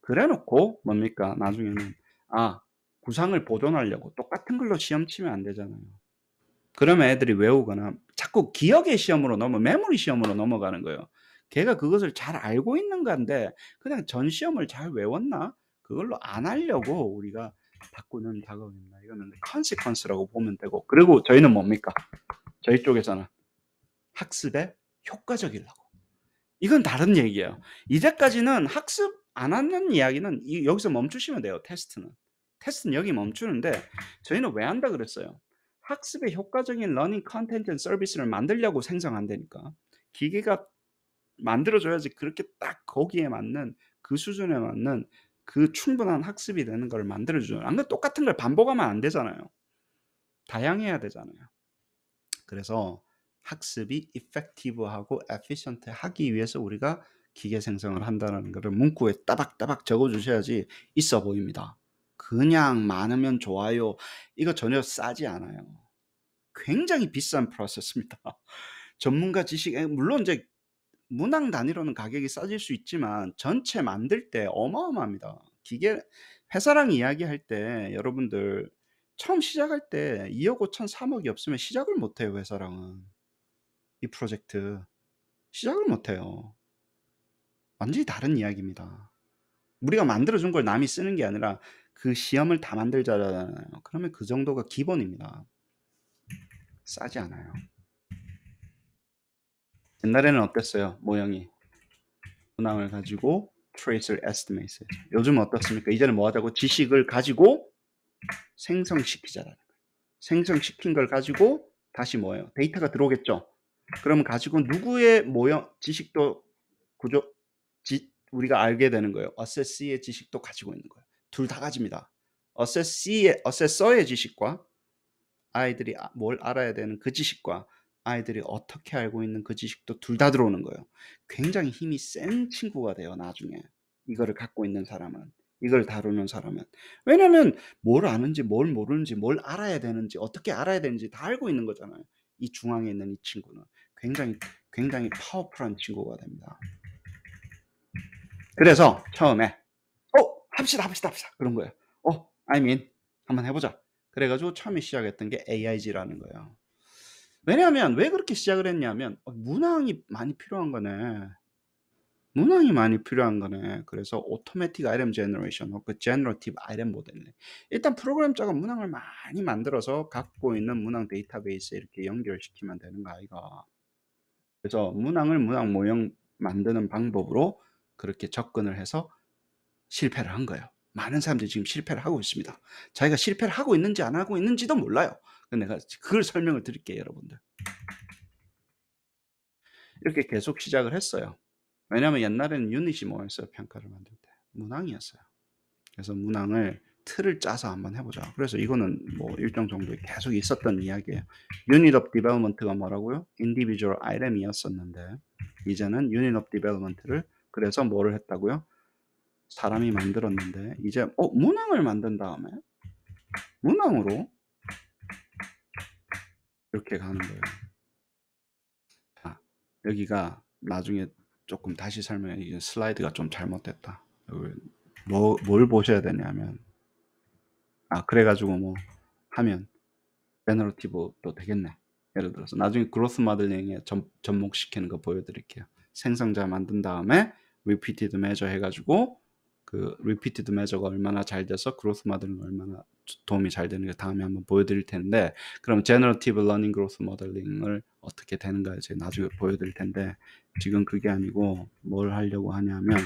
그래 놓고 뭡니까? 나중에는 아, 구상을 보존하려고 똑같은 걸로 시험 치면 안 되잖아요. 그러면 애들이 외우거나 자꾸 기억의 시험으로 넘어 메모리 시험으로 넘어가는 거예요. 걔가 그것을 잘 알고 있는 건데 그냥 전 시험을 잘 외웠나? 그걸로 안 하려고 우리가 바꾸는 작업입니다. 이거는 컨시퀀스라고 보면 되고 그리고 저희는 뭡니까? 저희 쪽에서는 학습에 효과적이라고 이건 다른 얘기예요. 이제까지는 학습 안 하는 이야기는 이, 여기서 멈추시면 돼요. 테스트는. 테스트는 여기 멈추는데 저희는 왜 한다 그랬어요? 학습에 효과적인 러닝 컨텐츠 서비스를 만들려고 생성한다니까. 기계가 만들어줘야지 그렇게 딱 거기에 맞는 그 수준에 맞는 그 충분한 학습이 되는 걸 만들어주는. 안 그래도 똑같은 걸 반복하면 안 되잖아요. 다양해야 되잖아요. 그래서 학습이 effective하고 efficient 하기 위해서 우리가 기계 생성을 한다는 것을 문구에 따박따박 적어주셔야지 있어 보입니다. 그냥 많으면 좋아요. 이거 전혀 싸지 않아요. 굉장히 비싼 프로세스입니다. [LAUGHS] 전문가 지식, 물론 이제 문항 단위로는 가격이 싸질 수 있지만 전체 만들 때 어마어마합니다. 기계 회사랑 이야기할 때 여러분들 처음 시작할 때 2억 5천 3억이 없으면 시작을 못해요 회사랑은 이 프로젝트 시작을 못해요 완전히 다른 이야기입니다 우리가 만들어준 걸 남이 쓰는 게 아니라 그 시험을 다 만들자잖아요 그러면 그 정도가 기본입니다 싸지 않아요 옛날에는 어땠어요? 모형이 문항을 가지고 t r a c 를 e s t i m a 요즘 어떻습니까? 이제는 뭐 하자고? 지식을 가지고 생성시키자라는 거예요. 생성시킨 걸 가지고 다시 뭐예요? 데이터가 들어오겠죠? 그럼 가지고 누구의 모형, 지식도 구조, 지, 우리가 알게 되는 거예요. 어셋 C의 지식도 가지고 있는 거예요. 둘 다 가집니다. 어셋 C의, 어셋 써의 지식과 아이들이 아, 뭘 알아야 되는 그 지식과 아이들이 어떻게 알고 있는 그 지식도 둘 다 들어오는 거예요. 굉장히 힘이 센 친구가 돼요, 나중에. 이거를 갖고 있는 사람은. 이걸 다루는 사람은. 왜냐면 뭘 아는지, 뭘 모르는지, 뭘 알아야 되는지, 어떻게 알아야 되는지 다 알고 있는 거잖아요. 이 중앙에 있는 이 친구는. 굉장히, 굉장히 파워풀한 친구가 됩니다. 그래서 처음에, 어, 합시다, 합시다, 합시다. 그런 거예요. 어, I mean, 한번 해보자. 그래가지고 처음에 시작했던 게 AIG라는 거예요. 왜냐하면 왜 그렇게 시작을 했냐면 어, 문항이 많이 필요한 거네. 문항이 많이 필요한 거네. 그래서 오토매틱 아이템 제너레이션, 그 제너러티브 아이템 모델링. 일단 프로그램 작업 문항을 많이 만들어서 갖고 있는 문항 데이터베이스에 이렇게 연결시키면 되는 거 아이가. 그래서 문항을 문항 모형 만드는 방법으로 그렇게 접근을 해서 실패를 한 거예요. 많은 사람들이 지금 실패를 하고 있습니다. 자기가 실패를 하고 있는지 안 하고 있는지도 몰라요. 내가 그걸 설명을 드릴게요, 여러분들. 이렇게 계속 시작을 했어요. 왜냐하면 옛날에는 유닛이 뭐였어요? 평가를 만들 때 문항이었어요. 그래서 문항을 틀을 짜서 한번 해보자. 그래서 이거는 뭐 일정 정도 계속 있었던 이야기예요. 유닛 업 디벨롭먼트가 뭐라고요? 인디비주얼 아이템이었었는데 이제는 유닛 업 디벨롭먼트를 그래서 뭐를 했다고요? 사람이 만들었는데 이제 어 문항을 만든 다음에 문항으로 이렇게 가는 거예요. 자, 아, 여기가 나중에 조금 다시 설명해. 이게 슬라이드가 좀 잘못됐다. 뭐, 뭘 보셔야 되냐면, 아, 그래가지고 뭐, 하면, 페너티브도 되겠네. 예를 들어서 나중에 그로스 마들링에 점, 접목시키는 거 보여드릴게요. 생성자 만든 다음에 repeated measure 해가지고 그 리피티드 매저가 얼마나 잘 돼서 그로스 w t h m 링 얼마나 도움이 잘 되는 게 다음에 한번 보여드릴 텐데 그럼 제너 n 티브 러닝 그로스 l e 링을 어떻게 되는가 이제 나중에 네. 보여드릴 텐데 지금 그게 아니고 뭘 하려고 하냐면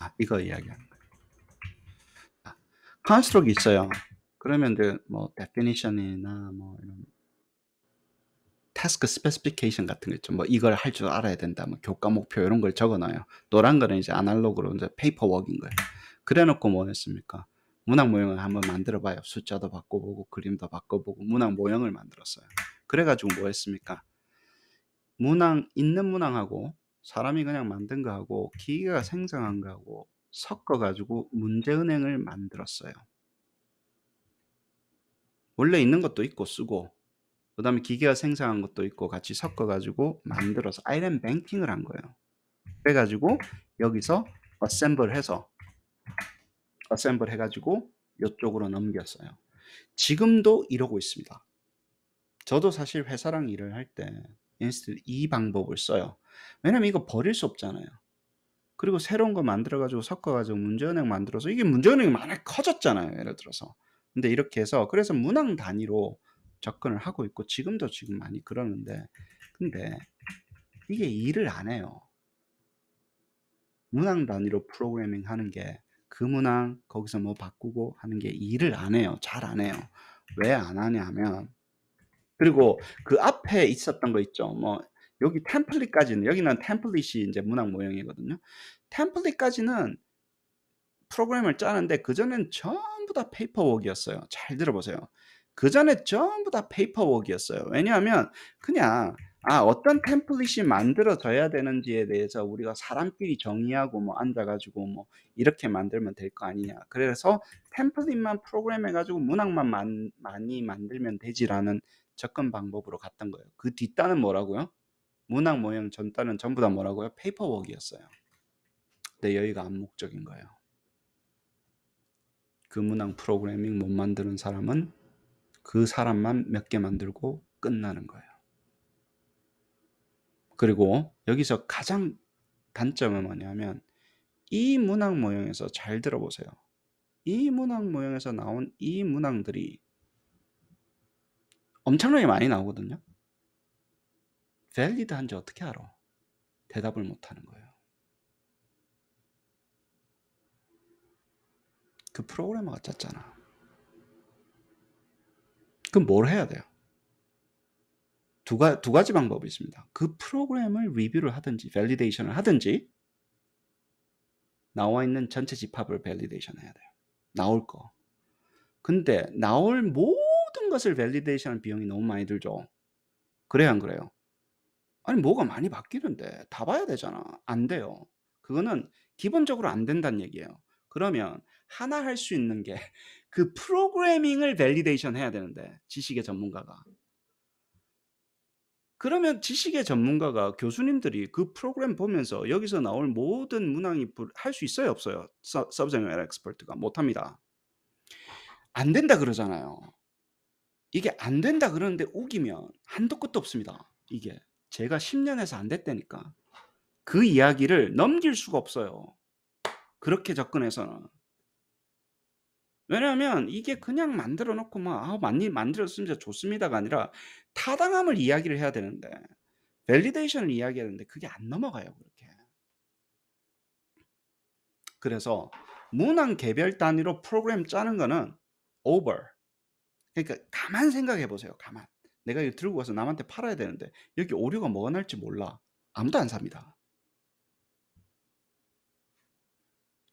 아 이거 이야기하는 거예요. 컨스트럭이 아, 있어요. 그러면 이제 뭐데피니션이나뭐 이런 태스크 스페시피케이션 같은 거 있죠. 뭐 이걸 할 줄 알아야 된다. 뭐 교과 목표 이런 걸 적어놔요. 노란 거는 이제 아날로그로 이제 페이퍼웍인 거예요. 그래놓고 뭐 했습니까? 문학 모형을 한번 만들어봐요. 숫자도 바꿔보고 그림도 바꿔보고 문학 모형을 만들었어요. 그래가지고 뭐 했습니까? 문항 있는 문항하고 사람이 그냥 만든 거하고 기계가 생성한 거하고 섞어가지고 문제은행을 만들었어요. 원래 있는 것도 있고 쓰고 그 다음에 기계가 생산한 것도 있고 같이 섞어가지고 만들어서 아이랜 뱅킹을 한 거예요. 그래가지고 여기서 어셈블 해서 어셈블 해가지고 이쪽으로 넘겼어요. 지금도 이러고 있습니다. 저도 사실 회사랑 일을 할 때 인스트 이 방법을 써요. 왜냐면 이거 버릴 수 없잖아요. 그리고 새로운 거 만들어가지고 섞어가지고 문제은행 만들어서 이게 문제은행이 많이 커졌잖아요. 예를 들어서. 근데 이렇게 해서 그래서 문항 단위로 접근을 하고 있고 지금도 지금 많이 그러는데 근데 이게 일을 안 해요. 문항 단위로 프로그래밍 하는 게 그 문항 거기서 뭐 바꾸고 하는 게 일을 안 해요. 잘 안 해요. 왜 안 하냐 면 그리고 그 앞에 있었던 거 있죠. 뭐 여기 템플릿까지는 여기는 템플릿이 이제 문항 모형이거든요. 템플릿까지는 프로그램을 짜는데 그전엔 전부 다 페이퍼웍이었어요. 잘 들어보세요. 그 전에 전부 다 페이퍼웍이었어요. 왜냐하면 그냥 아 어떤 템플릿이 만들어져야 되는지에 대해서 우리가 사람끼리 정의하고 뭐 앉아가지고 뭐 이렇게 만들면 될 거 아니냐. 그래서 템플릿만 프로그램해가지고 문항만 만, 많이 만들면 되지라는 접근 방법으로 갔던 거예요. 그 뒷단은 뭐라고요? 문항 모형 전단은 전부 다 뭐라고요? 페이퍼웍이었어요. 근데 여기가 암묵적인 거예요. 그 문항 프로그래밍 못 만드는 사람은 그 사람만 몇 개 만들고 끝나는 거예요. 그리고 여기서 가장 단점은 뭐냐면 이문항 모형에서 잘 들어보세요. 이문항 모형에서 나온 이 문항들이 엄청나게 많이 나오거든요. 밸리드 한지 어떻게 알아? 대답을 못 하는 거예요. 그 프로그래머가 짰잖아. 그럼 뭘 해야 돼요? 두, 가, 두 가지 방법이 있습니다. 그 프로그램을 리뷰를 하든지, 밸리데이션을 하든지, 나와 있는 전체 집합을 밸리데이션 해야 돼요. 나올 거. 근데 나올 모든 것을 밸리데이션 비용이 너무 많이 들죠. 그래요, 안 그래요? 아니, 뭐가 많이 바뀌는데. 다 봐야 되잖아. 안 돼요. 그거는 기본적으로 안 된다는 얘기예요. 그러면 하나 할 수 있는 게그 프로그래밍을 밸리데이션 해야 되는데 지식의 전문가가 그러면 지식의 전문가가 교수님들이 그 프로그램 보면서 여기서 나올 모든 문항이 할 수 있어요 없어요 서브제너럴 엑스퍼트가 못합니다 안 된다 그러잖아요 이게 안 된다 그러는데 우기면 한도 끝도 없습니다 이게 제가 10년에서 안 됐다니까 그 이야기를 넘길 수가 없어요 그렇게 접근해서는 왜냐하면 이게 그냥 만들어 놓고 막 뭐, 아, 많이 만들었으면 좋습니다가 아니라 타당함을 이야기를 해야 되는데 밸리데이션을 이야기해야 되는데 그게 안 넘어가요, 그렇게. 그래서 문항 개별 단위로 프로그램 짜는 거는 오버 그러니까 가만 생각해 보세요. 가만. 내가 이거 들고 가서 남한테 팔아야 되는데 여기 오류가 뭐가 날지 몰라. 아무도 안 삽니다.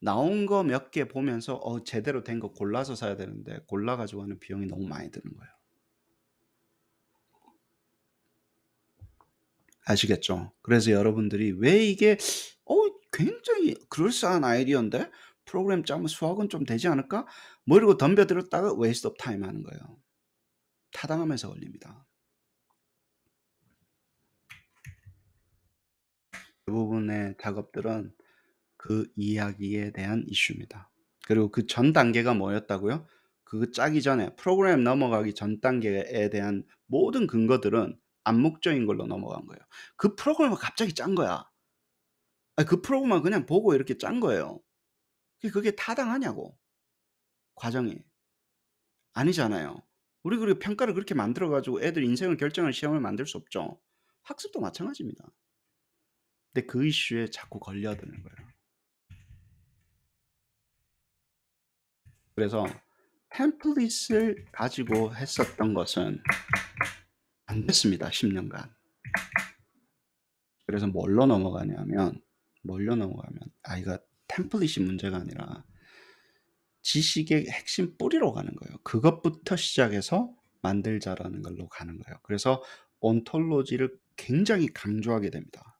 나온 거 몇 개 보면서 어 제대로 된 거 골라서 사야 되는데 골라 가지고 하는 비용이 너무 많이 드는 거예요. 아시겠죠? 그래서 여러분들이 왜 이게 어 굉장히 그럴싸한 아이디어인데 프로그램 짜면 수학은 좀 되지 않을까? 뭐 이러고 덤벼들었다가 웨이스트 오브 타임 하는 거예요. 타당하면서 걸립니다. 대부분의 작업들은 그 이야기에 대한 이슈입니다. 그리고 그 전 단계가 뭐였다고요? 그 짜기 전에 프로그램 넘어가기 전 단계에 대한 모든 근거들은 암묵적인 걸로 넘어간 거예요. 그 프로그램을 갑자기 짠 거야. 그 프로그램을 그냥 보고 이렇게 짠 거예요. 그게 타당하냐고. 과정이. 아니잖아요. 우리 그리고 평가를 그렇게 만들어가지고 애들 인생을 결정할 시험을 만들 수 없죠. 학습도 마찬가지입니다. 근데 그 이슈에 자꾸 걸려드는 거예요. 그래서 템플릿을 가지고 했었던 것은 안 됐습니다. 10년간. 그래서 뭘로 넘어가냐면 뭘로 넘어가면 아이가 템플릿이 문제가 아니라 지식의 핵심 뿌리로 가는 거예요. 그것부터 시작해서 만들자라는 걸로 가는 거예요. 그래서 온톨로지를 굉장히 강조하게 됩니다.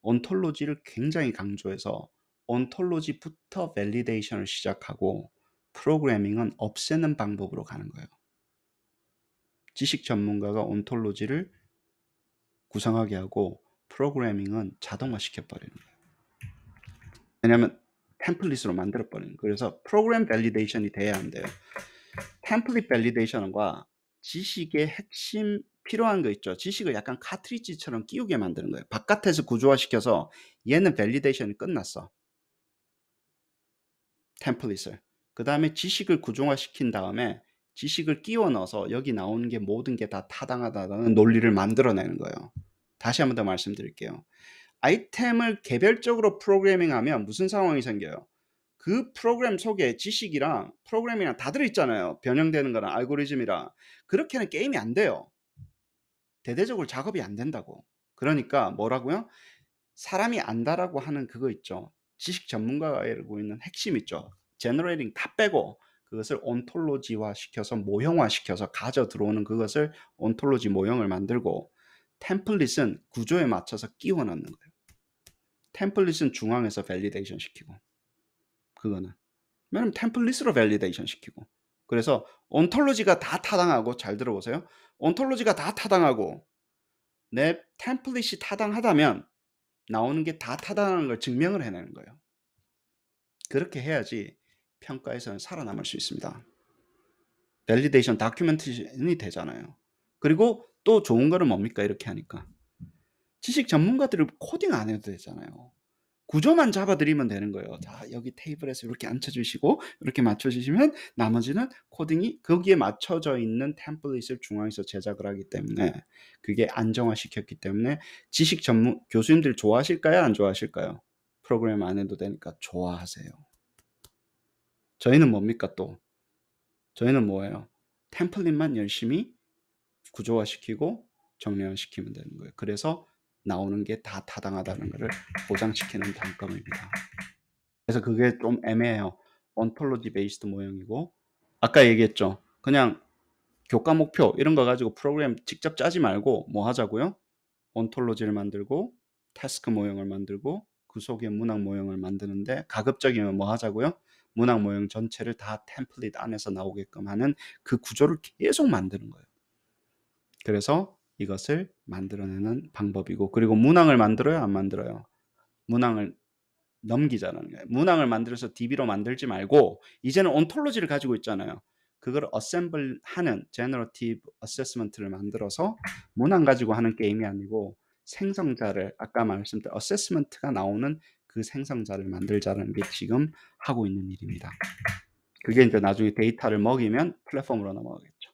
온톨로지를 굉장히 강조해서 온톨로지부터 밸리데이션을 시작하고 프로그래밍은 없애는 방법으로 가는 거예요. 지식 전문가가 온톨로지를 구성하게 하고 프로그래밍은 자동화시켜버리는 거예요. 왜냐하면 템플릿으로 만들어버리는 거예요. 그래서 프로그램 밸리데이션이 돼야 한대요. 템플릿 밸리데이션과 지식의 핵심 필요한 거 있죠. 지식을 약간 카트리지처럼 끼우게 만드는 거예요. 바깥에서 구조화시켜서 얘는 밸리데이션이 끝났어. 템플릿을. 그 다음에 지식을 구조화시킨 다음에 지식을 끼워 넣어서 여기 나오는 게 모든 게 다 타당하다는 논리를 만들어내는 거예요. 다시 한 번 더 말씀드릴게요. 아이템을 개별적으로 프로그래밍하면 무슨 상황이 생겨요? 그 프로그램 속에 지식이랑 프로그램이랑 다 들어있잖아요. 변형되는 거랑 알고리즘이랑. 그렇게는 게임이 안 돼요. 대대적으로 작업이 안 된다고. 그러니까 뭐라고요? 사람이 안다라고 하는 그거 있죠. 지식 전문가가 알고 있는 핵심 있죠. generating 다 빼고 그것을 온톨로지화 시켜서 모형화 시켜서 가져 들어오는 그것을 온톨로지 모형을 만들고 템플릿은 구조에 맞춰서 끼워 넣는 거예요. 템플릿은 중앙에서 밸리데이션 시키고 그거는 왜냐면 템플릿으로 밸리데이션 시키고 그래서 온톨로지가 다 타당하고 잘 들어보세요. 온톨로지가 다 타당하고 내 템플릿이 타당하다면 나오는 게 다 타당한 걸 증명을 해내는 거예요. 그렇게 해야지 평가에서는 살아남을 수 있습니다. 밸리데이션 다큐멘테이션이 되잖아요. 그리고 또 좋은 거는 뭡니까? 이렇게 하니까. 지식 전문가들을 코딩 안 해도 되잖아요. 구조만 잡아드리면 되는 거예요. 자, 여기 테이블에서 이렇게 앉혀주시고, 이렇게 맞춰주시면 나머지는 코딩이 거기에 맞춰져 있는 템플릿을 중앙에서 제작을 하기 때문에 그게 안정화시켰기 때문에 지식 전문, 교수님들 좋아하실까요? 안 좋아하실까요? 프로그램 안 해도 되니까 좋아하세요. 저희는 뭡니까 또? 저희는 뭐예요? 템플릿만 열심히 구조화시키고 정리화시키면 되는 거예요. 그래서 나오는 게 다 타당하다는 것을 보장시키는 단검입니다 그래서 그게 좀 애매해요. 언톨로지 베이스드 모형이고 아까 얘기했죠. 그냥 교과 목표 이런 거 가지고 프로그램 직접 짜지 말고 뭐 하자고요? 언톨로지를 만들고 태스크 모형을 만들고 그 속에 문학 모형을 만드는데 가급적이면 뭐 하자고요? 문학 모형 전체를 다 템플릿 안에서 나오게끔 하는 그 구조를 계속 만드는 거예요. 그래서 이것을 만들어내는 방법이고 그리고 문항을 만들어요 안 만들어요 문항을 넘기자라는 거예요 문항을 만들어서 DB로 만들지 말고 이제는 온톨로지를 가지고 있잖아요 그걸 어셈블 하는 제너러티브 어세스먼트를 만들어서 문항 가지고 하는 게임이 아니고 생성자를 아까 말씀드린 어세스먼트가 나오는 그 생성자를 만들자는 게 지금 하고 있는 일입니다. 그게 이제 나중에 데이터를 먹이면 플랫폼으로 넘어가겠죠.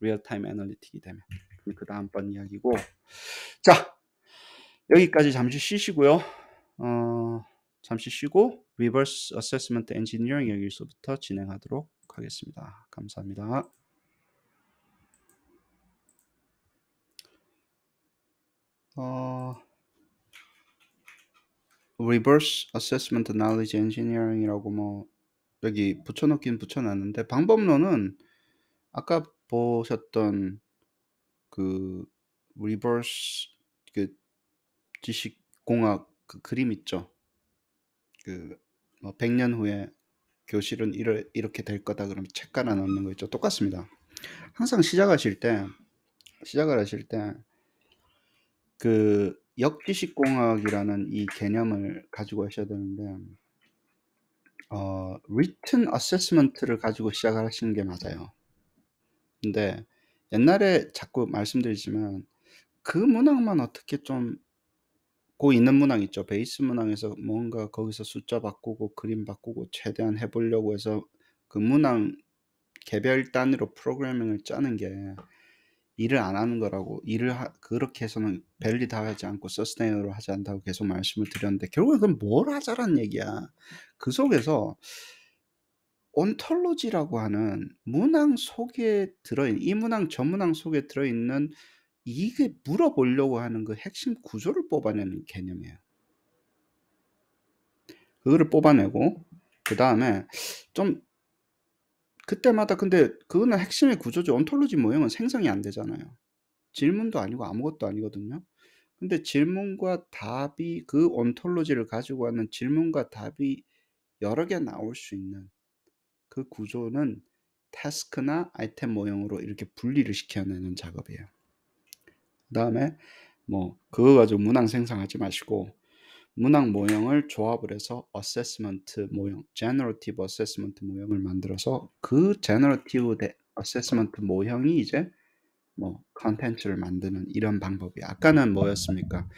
리얼타임 애널리틱이 되면. 그 다음번 이야기고. 자, 여기까지 잠시 쉬시고요. 어, 잠시 쉬고 리버스 어세스먼트 엔지니어링 여기서부터 진행하도록 하겠습니다. 감사합니다. 어... reverse assessment knowledge engineering이라고 뭐 여기 붙여놓긴 붙여놨는데 방법론은 아까 보셨던 그 reverse 그 지식 공학 그 그림 있죠. 그 뭐 100년 후에 교실은 이래, 이렇게 될 거다 그럼 책 깔아 넣는 거 있죠. 똑같습니다. 항상 시작하실 때 시작을 하실 때그 역지식 공학이라는 이 개념을 가지고 하셔야 되는데 어, written assessment를 가지고 시작을 하시는 게 맞아요. 근데 옛날에 자꾸 말씀드리지만 그 문항만 어떻게 좀 고 있는 문항 있죠. 베이스 문항에서 뭔가 거기서 숫자 바꾸고 그림 바꾸고 최대한 해보려고 해서 그 문항 개별 단위로 프로그래밍을 짜는 게 일을 안 하는 거라고 일을 하, 그렇게 해서는 밸리다하지 않고 서스테이너로 하지 않다고 계속 말씀을 드렸는데 결국은 그건 뭘 하자란 얘기야. 그 속에서 온톨로지라고 하는 문항 속에 들어있는 이 문항 저 문항 속에 들어있는 이게 물어보려고 하는 그 핵심 구조를 뽑아내는 개념이에요. 그거를 뽑아내고 그 다음에 좀 그때마다 근데 그거는 핵심의 구조죠. 온톨로지 모형은 생성이 안 되잖아요. 질문도 아니고 아무것도 아니거든요. 근데 질문과 답이 그 온톨로지를 가지고 하는 질문과 답이 여러 개 나올 수 있는 그 구조는 태스크나 아이템 모형으로 이렇게 분리를 시켜내는 작업이에요. 그 다음에 뭐 그거 가지고 문항 생성하지 마시고 문항 모형을 조합을 해서 어세스먼트 모형, 제너러티브 어세스먼트 모형을 만들어서 그 제너러티브 어세스먼트 모형이 이제 뭐 컨텐츠를 만드는 이런 방법이 아까는 뭐였습니까?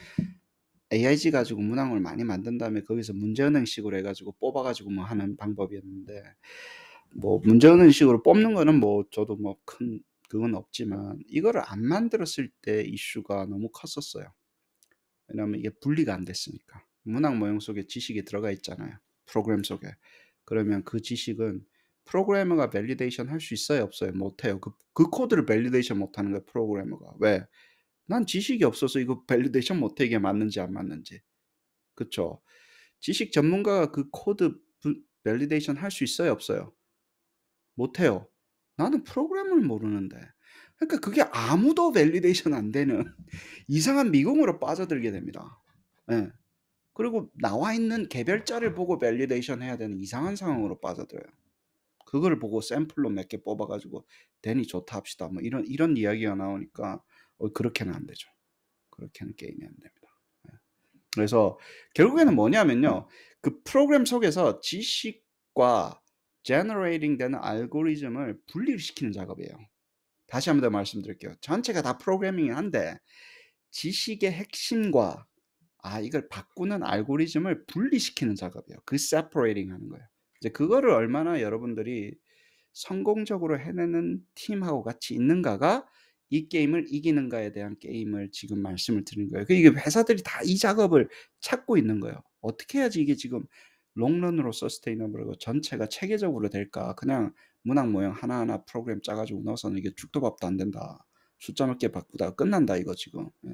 AIG 가지고 문항을 많이 만든 다음에 거기서 문제은행식으로 해가지고 뽑아가지고 뭐 하는 방법이었는데 뭐 문제은행식으로 뽑는 거는 뭐 저도 뭐 큰 그건 없지만 이거를 안 만들었을 때 이슈가 너무 컸었어요. 왜냐하면 이게 분리가 안 됐으니까. 문학 모형 속에 지식이 들어가 있잖아요. 프로그램 속에. 그러면 그 지식은 프로그래머가 밸리데이션 할 수 있어요? 없어요? 못해요. 그, 그 코드를 밸리데이션 못하는 거예요 프로그래머가. 왜? 난 지식이 없어서 이거 밸리데이션 못해이게 맞는지 안 맞는지. 그쵸? 지식 전문가가 그 코드 밸리데이션 할 수 있어요? 없어요? 못해요. 나는 프로그램을 모르는데. 그러니까 그게 아무도 밸리데이션 안 되는 [LAUGHS] 이상한 미궁으로 빠져들게 됩니다. 예. 네. 그리고 나와 있는 개별자를 보고 밸리데이션 해야 되는 이상한 상황으로 빠져들어요. 그걸 보고 샘플로 몇 개 뽑아가지고 되니 좋다 합시다. 뭐 이런 이런 이야기가 나오니까 어, 그렇게는 안 되죠. 그렇게는 게임이 안 됩니다. 예. 그래서 결국에는 뭐냐면요. 그 프로그램 속에서 지식과 제너레이팅 되는 알고리즘을 분리를 시키는 작업이에요. 다시 한번 더 말씀드릴게요. 전체가 다 프로그래밍이 한데 지식의 핵심과 아 이걸 바꾸는 알고리즘을 분리시키는 작업이에요. 그 separating 하는 거예요. 이제 그거를 얼마나 여러분들이 성공적으로 해내는 팀하고 같이 있는가가 이 게임을 이기는가에 대한 게임을 지금 말씀을 드리는 거예요. 그러니까 이게 회사들이 다 이 작업을 찾고 있는 거예요. 어떻게 해야지 이게 지금 롱런으로 서스테이너블하고 그 전체가 체계적으로 될까? 그냥 문항 모형 하나하나 프로그램 짜가지고 넣어서는 이게 죽도 밥도 안 된다. 숫자 몇 개 바꾸다가 끝난다 이거 지금. 예.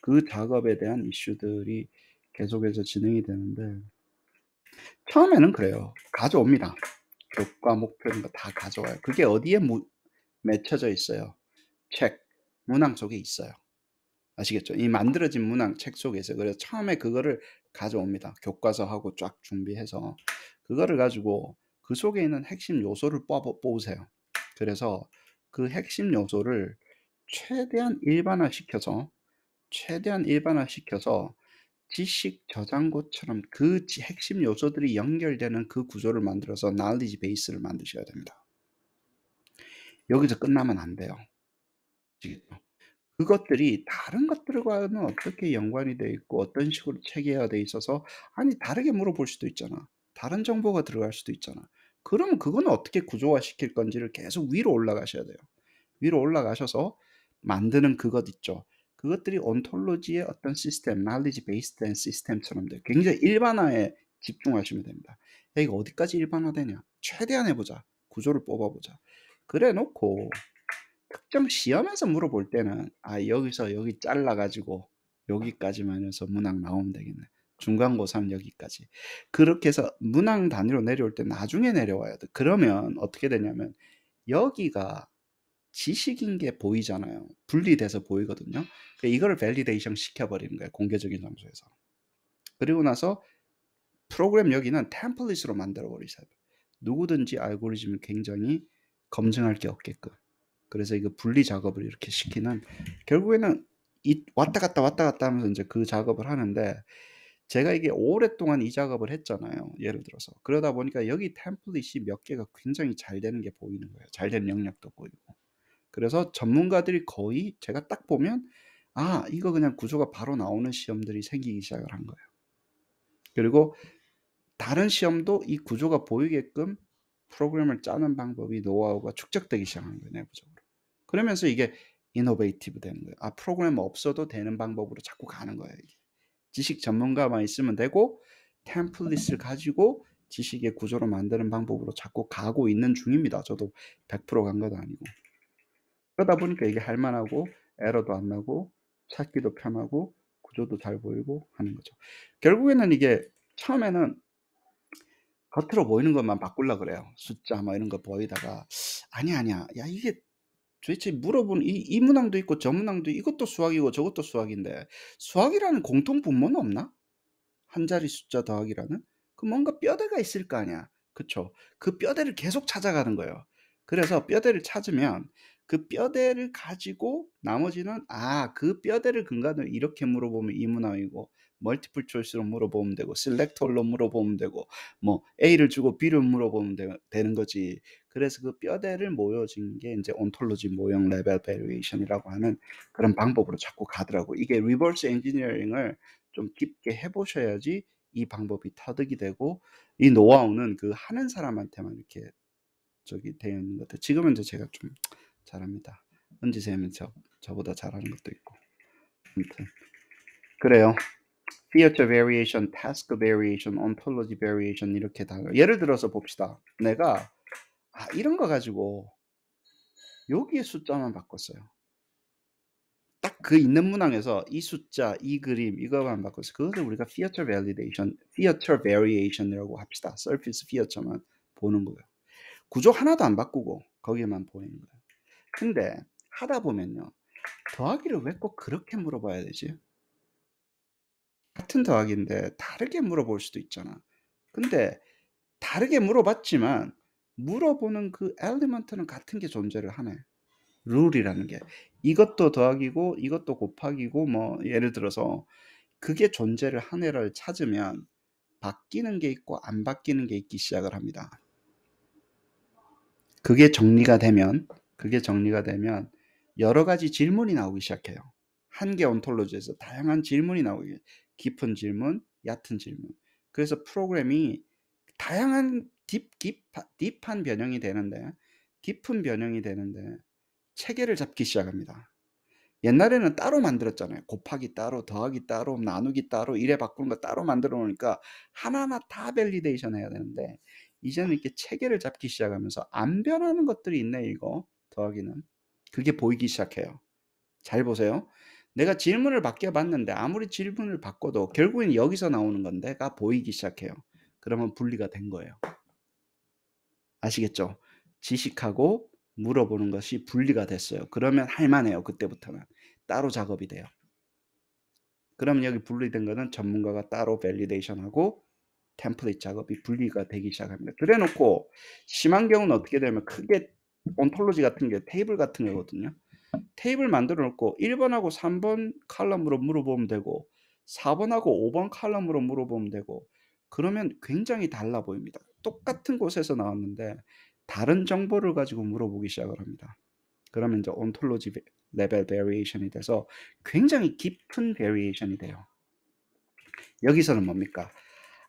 그 작업에 대한 이슈들이 계속해서 진행이 되는데 처음에는 그래요. 가져옵니다. 기과 목표인 거다 가져와요. 그게 어디에 무, 맺혀져 있어요? 책, 문항 속에 있어요. 아시겠죠? 이 만들어진 문항 책 속에서 그래서 처음에 그거를 가져옵니다. 교과서하고 쫙 준비해서 그거를 가지고 그 속에 있는 핵심 요소를 뽑, 뽑으세요. 그래서 그 핵심 요소를 최대한 일반화시켜서 최대한 일반화시켜서 지식 저장고처럼 그 핵심 요소들이 연결되는 그 구조를 만들어서 나올리지 베이스를 만드셔야 됩니다. 여기서 끝나면 안 돼요. 그것들이 다른 것들과는 어떻게 연관이 되어 있고 어떤 식으로 체계화 되어 있어서 아니 다르게 물어볼 수도 있잖아. 다른 정보가 들어갈 수도 있잖아. 그러면 그건 어떻게 구조화 시킬 건지를 계속 위로 올라가셔야 돼요. 위로 올라가셔서 만드는 그것 있죠. 그것들이 온톨로지의 어떤 시스템, k 리지베이스 d 시스템처럼 돼요. 굉장히 일반화에 집중하시면 됩니다. 야, 이거 어디까지 일반화되냐? 최대한 해보자. 구조를 뽑아보자. 그래 놓고 특정 시험에서 물어볼 때는 아 여기서 여기 잘라가지고 여기까지만 해서 문항 나오면 되겠네. 중간고사는 여기까지. 그렇게 해서 문항 단위로 내려올 때 나중에 내려와야 돼. 그러면 어떻게 되냐면 여기가 지식인 게 보이잖아요. 분리돼서 보이거든요. 그러니까 이걸 밸리데이션 시켜버리는 거예요. 공개적인 장소에서. 그리고 나서 프로그램 여기는 템플릿으로 만들어버리세요. 누구든지 알고리즘이 굉장히 검증할 게 없게끔. 그래서 이거 분리 작업을 이렇게 시키는 결국에는 이 왔다 갔다 왔다 갔다 하면서 이제 그 작업을 하는데 제가 이게 오랫동안 이 작업을 했잖아요. 예를 들어서 그러다 보니까 여기 템플릿이 몇 개가 굉장히 잘 되는 게 보이는 거예요. 잘 된 영역도 보이고 그래서 전문가들이 거의 제가 딱 보면 아 이거 그냥 구조가 바로 나오는 시험들이 생기기 시작을 한 거예요. 그리고 다른 시험도 이 구조가 보이게끔 프로그램을 짜는 방법이 노하우가 축적되기 시작하는 거예요 내부적으로. 그러면서 이게 이노베이티브 되는 거예요. 아 프로그램 없어도 되는 방법으로 자꾸 가는 거예요. 이게. 지식 전문가만 있으면 되고 템플릿을 가지고 지식의 구조로 만드는 방법으로 자꾸 가고 있는 중입니다. 저도 100%간 것도 아니고. 그러다 보니까 이게 할만하고 에러도 안 나고 찾기도 편하고 구조도 잘 보이고 하는 거죠. 결국에는 이게 처음에는 겉으로 보이는 것만 바꾸려 그래요. 숫자 막 뭐 이런 거 보이다가 아니 아니야. 야 이게 도대체 물어본 이, 이 문항도 있고 저 문항도 이것도 수학이고 저것도 수학인데 수학이라는 공통 분모는 없나? 한 자리 숫자 더하기라는 그 뭔가 뼈대가 있을 거 아니야. 그쵸? 그 뼈대를 계속 찾아가는 거예요. 그래서 뼈대를 찾으면 그 뼈대를 가지고 나머지는 아 그 뼈대를 근간으로 이렇게 물어보면 이문항이고 멀티플 초이스로 물어보면 되고 셀렉터로 물어보면 되고 뭐 A를 주고 B를 물어보면 되, 는 거지. 그래서 그 뼈대를 모여진 게 이제 온톨로지 모형 레벨 베리에이션이라고 하는 그런 방법으로 자꾸 가더라고. 이게 리버스 엔지니어링을 좀 깊게 해보셔야지 이 방법이 터득이 되고 이 노하우는 그 하는 사람한테만 이렇게 저기 되어 있는 것 같아요. 지금은 이제 제가 좀 잘합니다. 은지쌤은 저, 저보다 잘하는 것도 있고. 아무튼 그래요. feature variation, task variation, ontology variation 이렇게 다 예를 들어서 봅시다. 내가 아, 이런 거 가지고 여기에 숫자만 바꿨어요. 딱 그 있는 문항에서 이 숫자, 이 그림 이거만 바꿨어요. 그것을 우리가 feature validation, feature variation이라고 합시다. surface feature만 보는 거예요. 구조 하나도 안 바꾸고 거기에만 보이는 거예요. 근데 하다 보면요. 더하기를 왜 꼭 그렇게 물어봐야 되지? 같은 더하기인데 다르게 물어볼 수도 있잖아. 근데 다르게 물어봤지만 물어보는 그 엘리먼트는 같은 게 존재를 하네. 룰이라는 게 이것도 더하기고 이것도 곱하기고 뭐 예를 들어서 그게 존재를 하네를 찾으면 바뀌는 게 있고 안 바뀌는 게 있기 시작을 합니다. 그게 정리가 되면 그게 정리가 되면 여러 가지 질문이 나오기 시작해요. 한개 온톨로지에서 다양한 질문이 나오기 깊은 질문, 얕은 질문. 그래서 프로그램이 다양한 딥, 딥, 딥한 변형이 되는데 깊은 변형이 되는데 체계를 잡기 시작합니다. 옛날에는 따로 만들었잖아요. 곱하기 따로, 더하기 따로, 나누기 따로, 이래 바꾸는 거 따로 만들어 놓으니까 하나하나 다 밸리데이션 해야 되는데 이제는 이렇게 체계를 잡기 시작하면서 안 변하는 것들이 있네 이거. 더하기는 그게 보이기 시작해요. 잘 보세요. 내가 질문을 바뀌어봤는데 아무리 질문을 바꿔도 결국엔 여기서 나오는 건데가 보이기 시작해요. 그러면 분리가 된 거예요. 아시겠죠? 지식하고 물어보는 것이 분리가 됐어요. 그러면 할만해요. 그때부터는 따로 작업이 돼요. 그러면 여기 분리된 거는 전문가가 따로 밸리데이션하고 템플릿 작업이 분리가 되기 시작합니다. 그래놓고 심한 경우는 어떻게 되면 크게 온톨로지 같은 게 테이블 같은 네. 거거든요. 테이블 만들어 놓고 1번하고 3번 칼럼으로 물어보면 되고 4번하고 5번 칼럼으로 물어보면 되고 그러면 굉장히 달라 보입니다. 똑같은 곳에서 나왔는데 다른 정보를 가지고 물어보기 시작을 합니다. 그러면 이제 온톨로지 레벨 베리에이션이 돼서 굉장히 깊은 베리에이션이 돼요. 여기서는 뭡니까?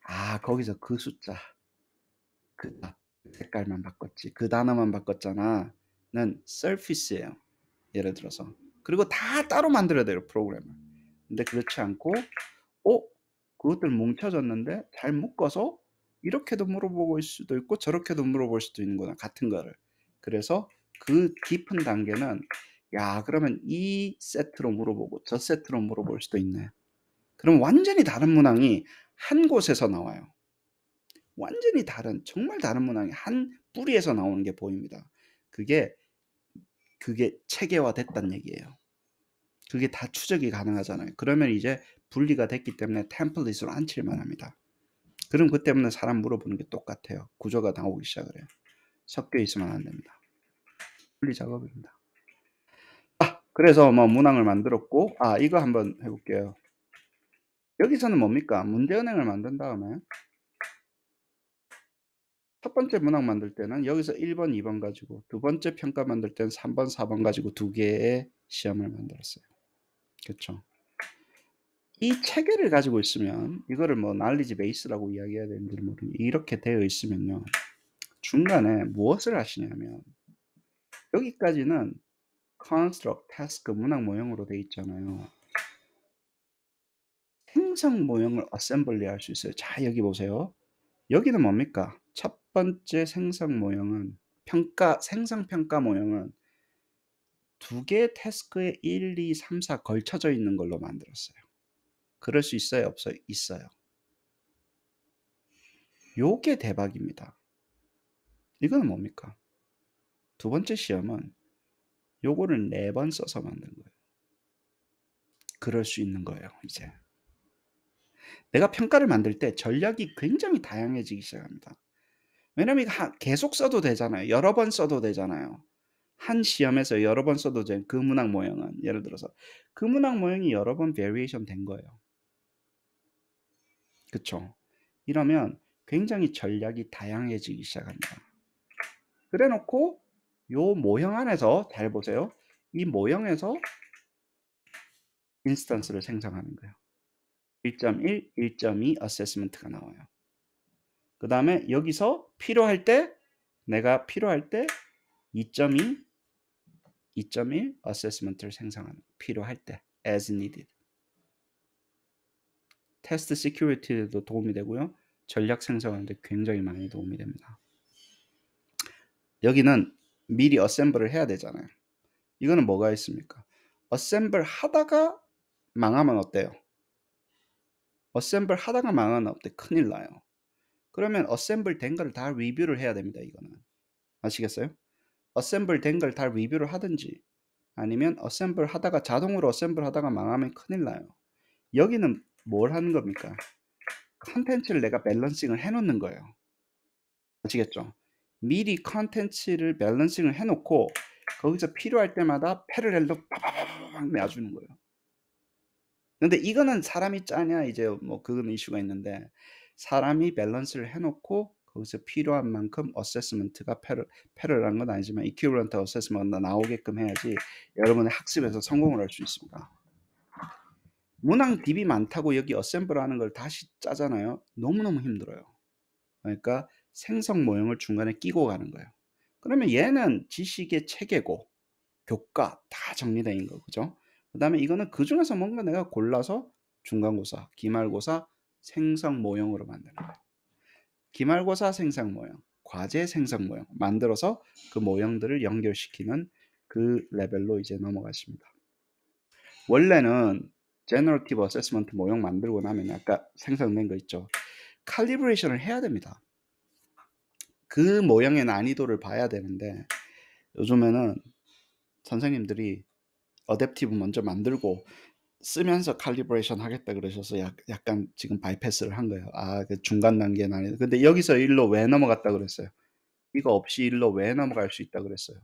아, 거기서 그 숫자. 그다. 색깔만 바꿨지 그 단어만 바꿨잖아 는 surface예요 예를 들어서 그리고 다 따로 만들어야 돼요 프로그램을 근데 그렇지 않고 어? 그것들 뭉쳐졌는데 잘 묶어서 이렇게도 물어보고 올 수도 있고 저렇게도 물어볼 수도 있는구나 같은 거를 그래서 그 깊은 단계는 야 그러면 이 세트로 물어보고 저 세트로 물어볼 수도 있네 그럼 완전히 다른 문항이 한 곳에서 나와요 완전히 다른 정말 다른 문항이 한 뿌리에서 나오는 게 보입니다. 그게 그게 체계화됐다는 얘기예요. 그게 다 추적이 가능하잖아요. 그러면 이제 분리가 됐기 때문에 템플릿으로 앉힐만 합니다. 그럼 그 때문에 사람 물어보는 게 똑같아요. 구조가 나오기 시작을 해요. 섞여 있으면 안 됩니다. 분리 작업입니다. 아, 그래서 뭐 문항을 만들었고, 아, 이거 한번 해볼게요. 여기서는 뭡니까? 문제은행을 만든 다음에 첫 번째 문항 만들 때는 여기서 1번, 2번 가지고 두 번째 평가 만들 때는 3번, 4번 가지고 두 개의 시험을 만들었어요. 그렇죠? 이 체계를 가지고 있으면 이거를 뭐 날리지 베이스라고 이야기해야 되는지 모르겠는데 이렇게 되어 있으면요. 중간에 무엇을 하시냐면 여기까지는 construct, task, 문항 모형으로 되어 있잖아요. 행성 모형을 어셈블리 할수 있어요. 자, 여기 보세요. 여기는 뭡니까? 번째 생성 모형은 평가 생성 평가 모형은 두개 태스크에 1, 2, 3, 4 걸쳐져 있는 걸로 만들었어요. 그럴 수 있어요, 없어요? 있어요. 요게 대박입니다. 이거는 뭡니까? 두 번째 시험은 요거를 네 번 써서 만든 거예요. 그럴 수 있는 거예요, 이제. 내가 평가를 만들 때 전략이 굉장히 다양해지기 시작합니다. 왜냐면 이거 계속 써도 되잖아요. 여러 번 써도 되잖아요. 한 시험에서 여러 번 써도 되는 그문항 모형은 예를 들어서 그문항 모형이 여러 번 베리에이션 된 거예요. 그쵸? 이러면 굉장히 전략이 다양해지기 시작합니다. 그래 놓고 요 모형 안에서 잘 보세요. 이 모형에서 인스턴스를 생성하는 거예요. 1.1, 1.2 어세스먼트가 나와요. 그 다음에 여기서 필요할 때 내가 필요할 때 2.2 2.1 어세스먼트를 생성하는 필요할 때 as needed 테스트 시큐리티에도 도움이 되고요 전략 생성하는데 굉장히 많이 도움이 됩니다 여기는 미리 어셈블을 해야 되잖아요 이거는 뭐가 있습니까 어셈블 하다가 망하면 어때요 어셈블 하다가 망하면 어때 큰일 나요 그러면 어셈블 된 걸 다 리뷰를 해야 됩니다. 이거는 아시겠어요? 어셈블 된 걸 다 리뷰를 하든지 아니면 어셈블 하다가 자동으로 어셈블 하다가 망하면 큰일 나요. 여기는 뭘 하는 겁니까? 컨텐츠를 내가 밸런싱을 해놓는 거예요. 아시겠죠? 미리 컨텐츠를 밸런싱을 해놓고 거기서 필요할 때마다 패를렐로 팍팍팍팍 놔주는 거예요. 근데 이거는 사람이 짜냐 이제 뭐 그건 이슈가 있는데 사람이 밸런스를 해놓고 거기서 필요한 만큼 어세스먼트가 패러라는 건 아니지만 이큐브런트 어세스먼트가 나오게끔 해야지 여러분의 학습에서 성공을 할 수 있습니다. 문항 딥이 많다고 여기 어셈블하는 걸 다시 짜잖아요. 너무너무 힘들어요. 그러니까 생성 모형을 중간에 끼고 가는 거예요. 그러면 얘는 지식의 체계고 교과 다 정리된 거 그죠? 그 다음에 이거는 그 중에서 뭔가 내가 골라서 중간고사, 기말고사, 생성 모형으로 만드는 거예요. 기말고사 생성 모형, 과제 생성 모형 만들어서 그 모형들을 연결시키는 그 레벨로 이제 넘어가십니다. 원래는 제너러티브 어세스먼트 모형 만들고 나면 아까 생성된 거 있죠. 칼리브레이션을 해야 됩니다. 그 모형의 난이도를 봐야 되는데 요즘에는 선생님들이 어댑티브 먼저 만들고 쓰면서 칼리브레이션 하겠다 그러셔서 약, 약간 지금 바이패스를 한 거예요. 아, 그 중간 단계는 아니 근데 여기서 일로왜 넘어갔다 그랬어요? 이거 없이 일로왜 넘어갈 수 있다 그랬어요?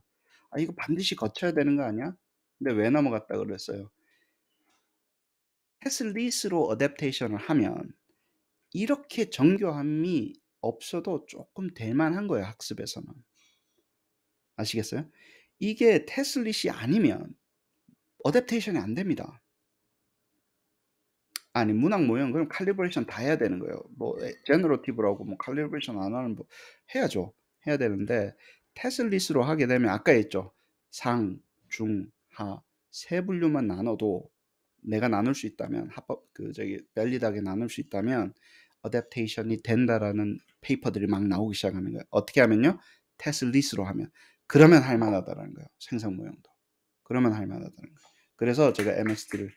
아, 이거 반드시 거쳐야 되는 거 아니야? 근데 왜 넘어갔다 그랬어요? 패슬리스로 어댑테이션을 하면 이렇게 정교함이 없어도 조금 될만한 거예요, 학습에서는. 아시겠어요? 이게 테슬릿이 아니면 어댑테이션이 안 됩니다. 아니 문학 모형 그럼 칼리브레이션 다 해야 되는 거예요. 뭐 제너러티브라고 네. 뭐 칼리브레이션 안 하는 뭐 해야죠. 해야 되는데 테슬리스로 하게 되면 아까 했죠. 상, 중, 하 세 분류만 나눠도 내가 나눌 수 있다면 합법 그 저기 밸리하게 나눌 수 있다면 어댑테이션이 된다라는 페이퍼들이 막 나오기 시작하는 거예요. 어떻게 하면요? 테슬리스로 하면 그러면 할 만하다라는 거예요. 생성 모형도. 그러면 할 만하다는 거예요. 그래서 제가 MSD를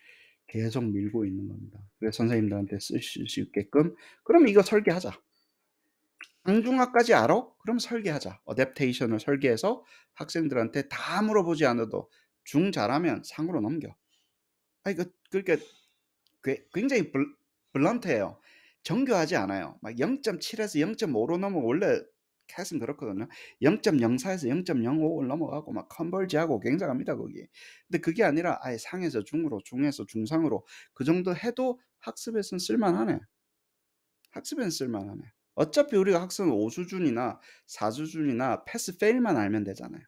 계속 밀고 있는 겁니다. 그래서 선생님들한테 쓰실 수 있게끔 그럼 이거 설계하자. 장중화까지 알아? 그럼 설계하자. 어댑테이션을 설계해서 학생들한테 다 물어보지 않아도 중 잘하면 상으로 넘겨. 아 이거 그, 그러니까 굉장히 블, 런트해요 정교하지 않아요. 막 0.7에서 0.5로 넘으면 원래 했으면 그렇거든요. 0.04에서 0.05를 넘어가고 막컨벌지하고 굉장합니다 거기. 근데 그게 아니라 아예 상에서 중으로 중에서 중상으로 그 정도 해도 학습에선 쓸만하네. 학습에는 쓸만하네. 어차피 우리가 학습은 5수준이나 4수준이나 패스 페일만 알면 되잖아요.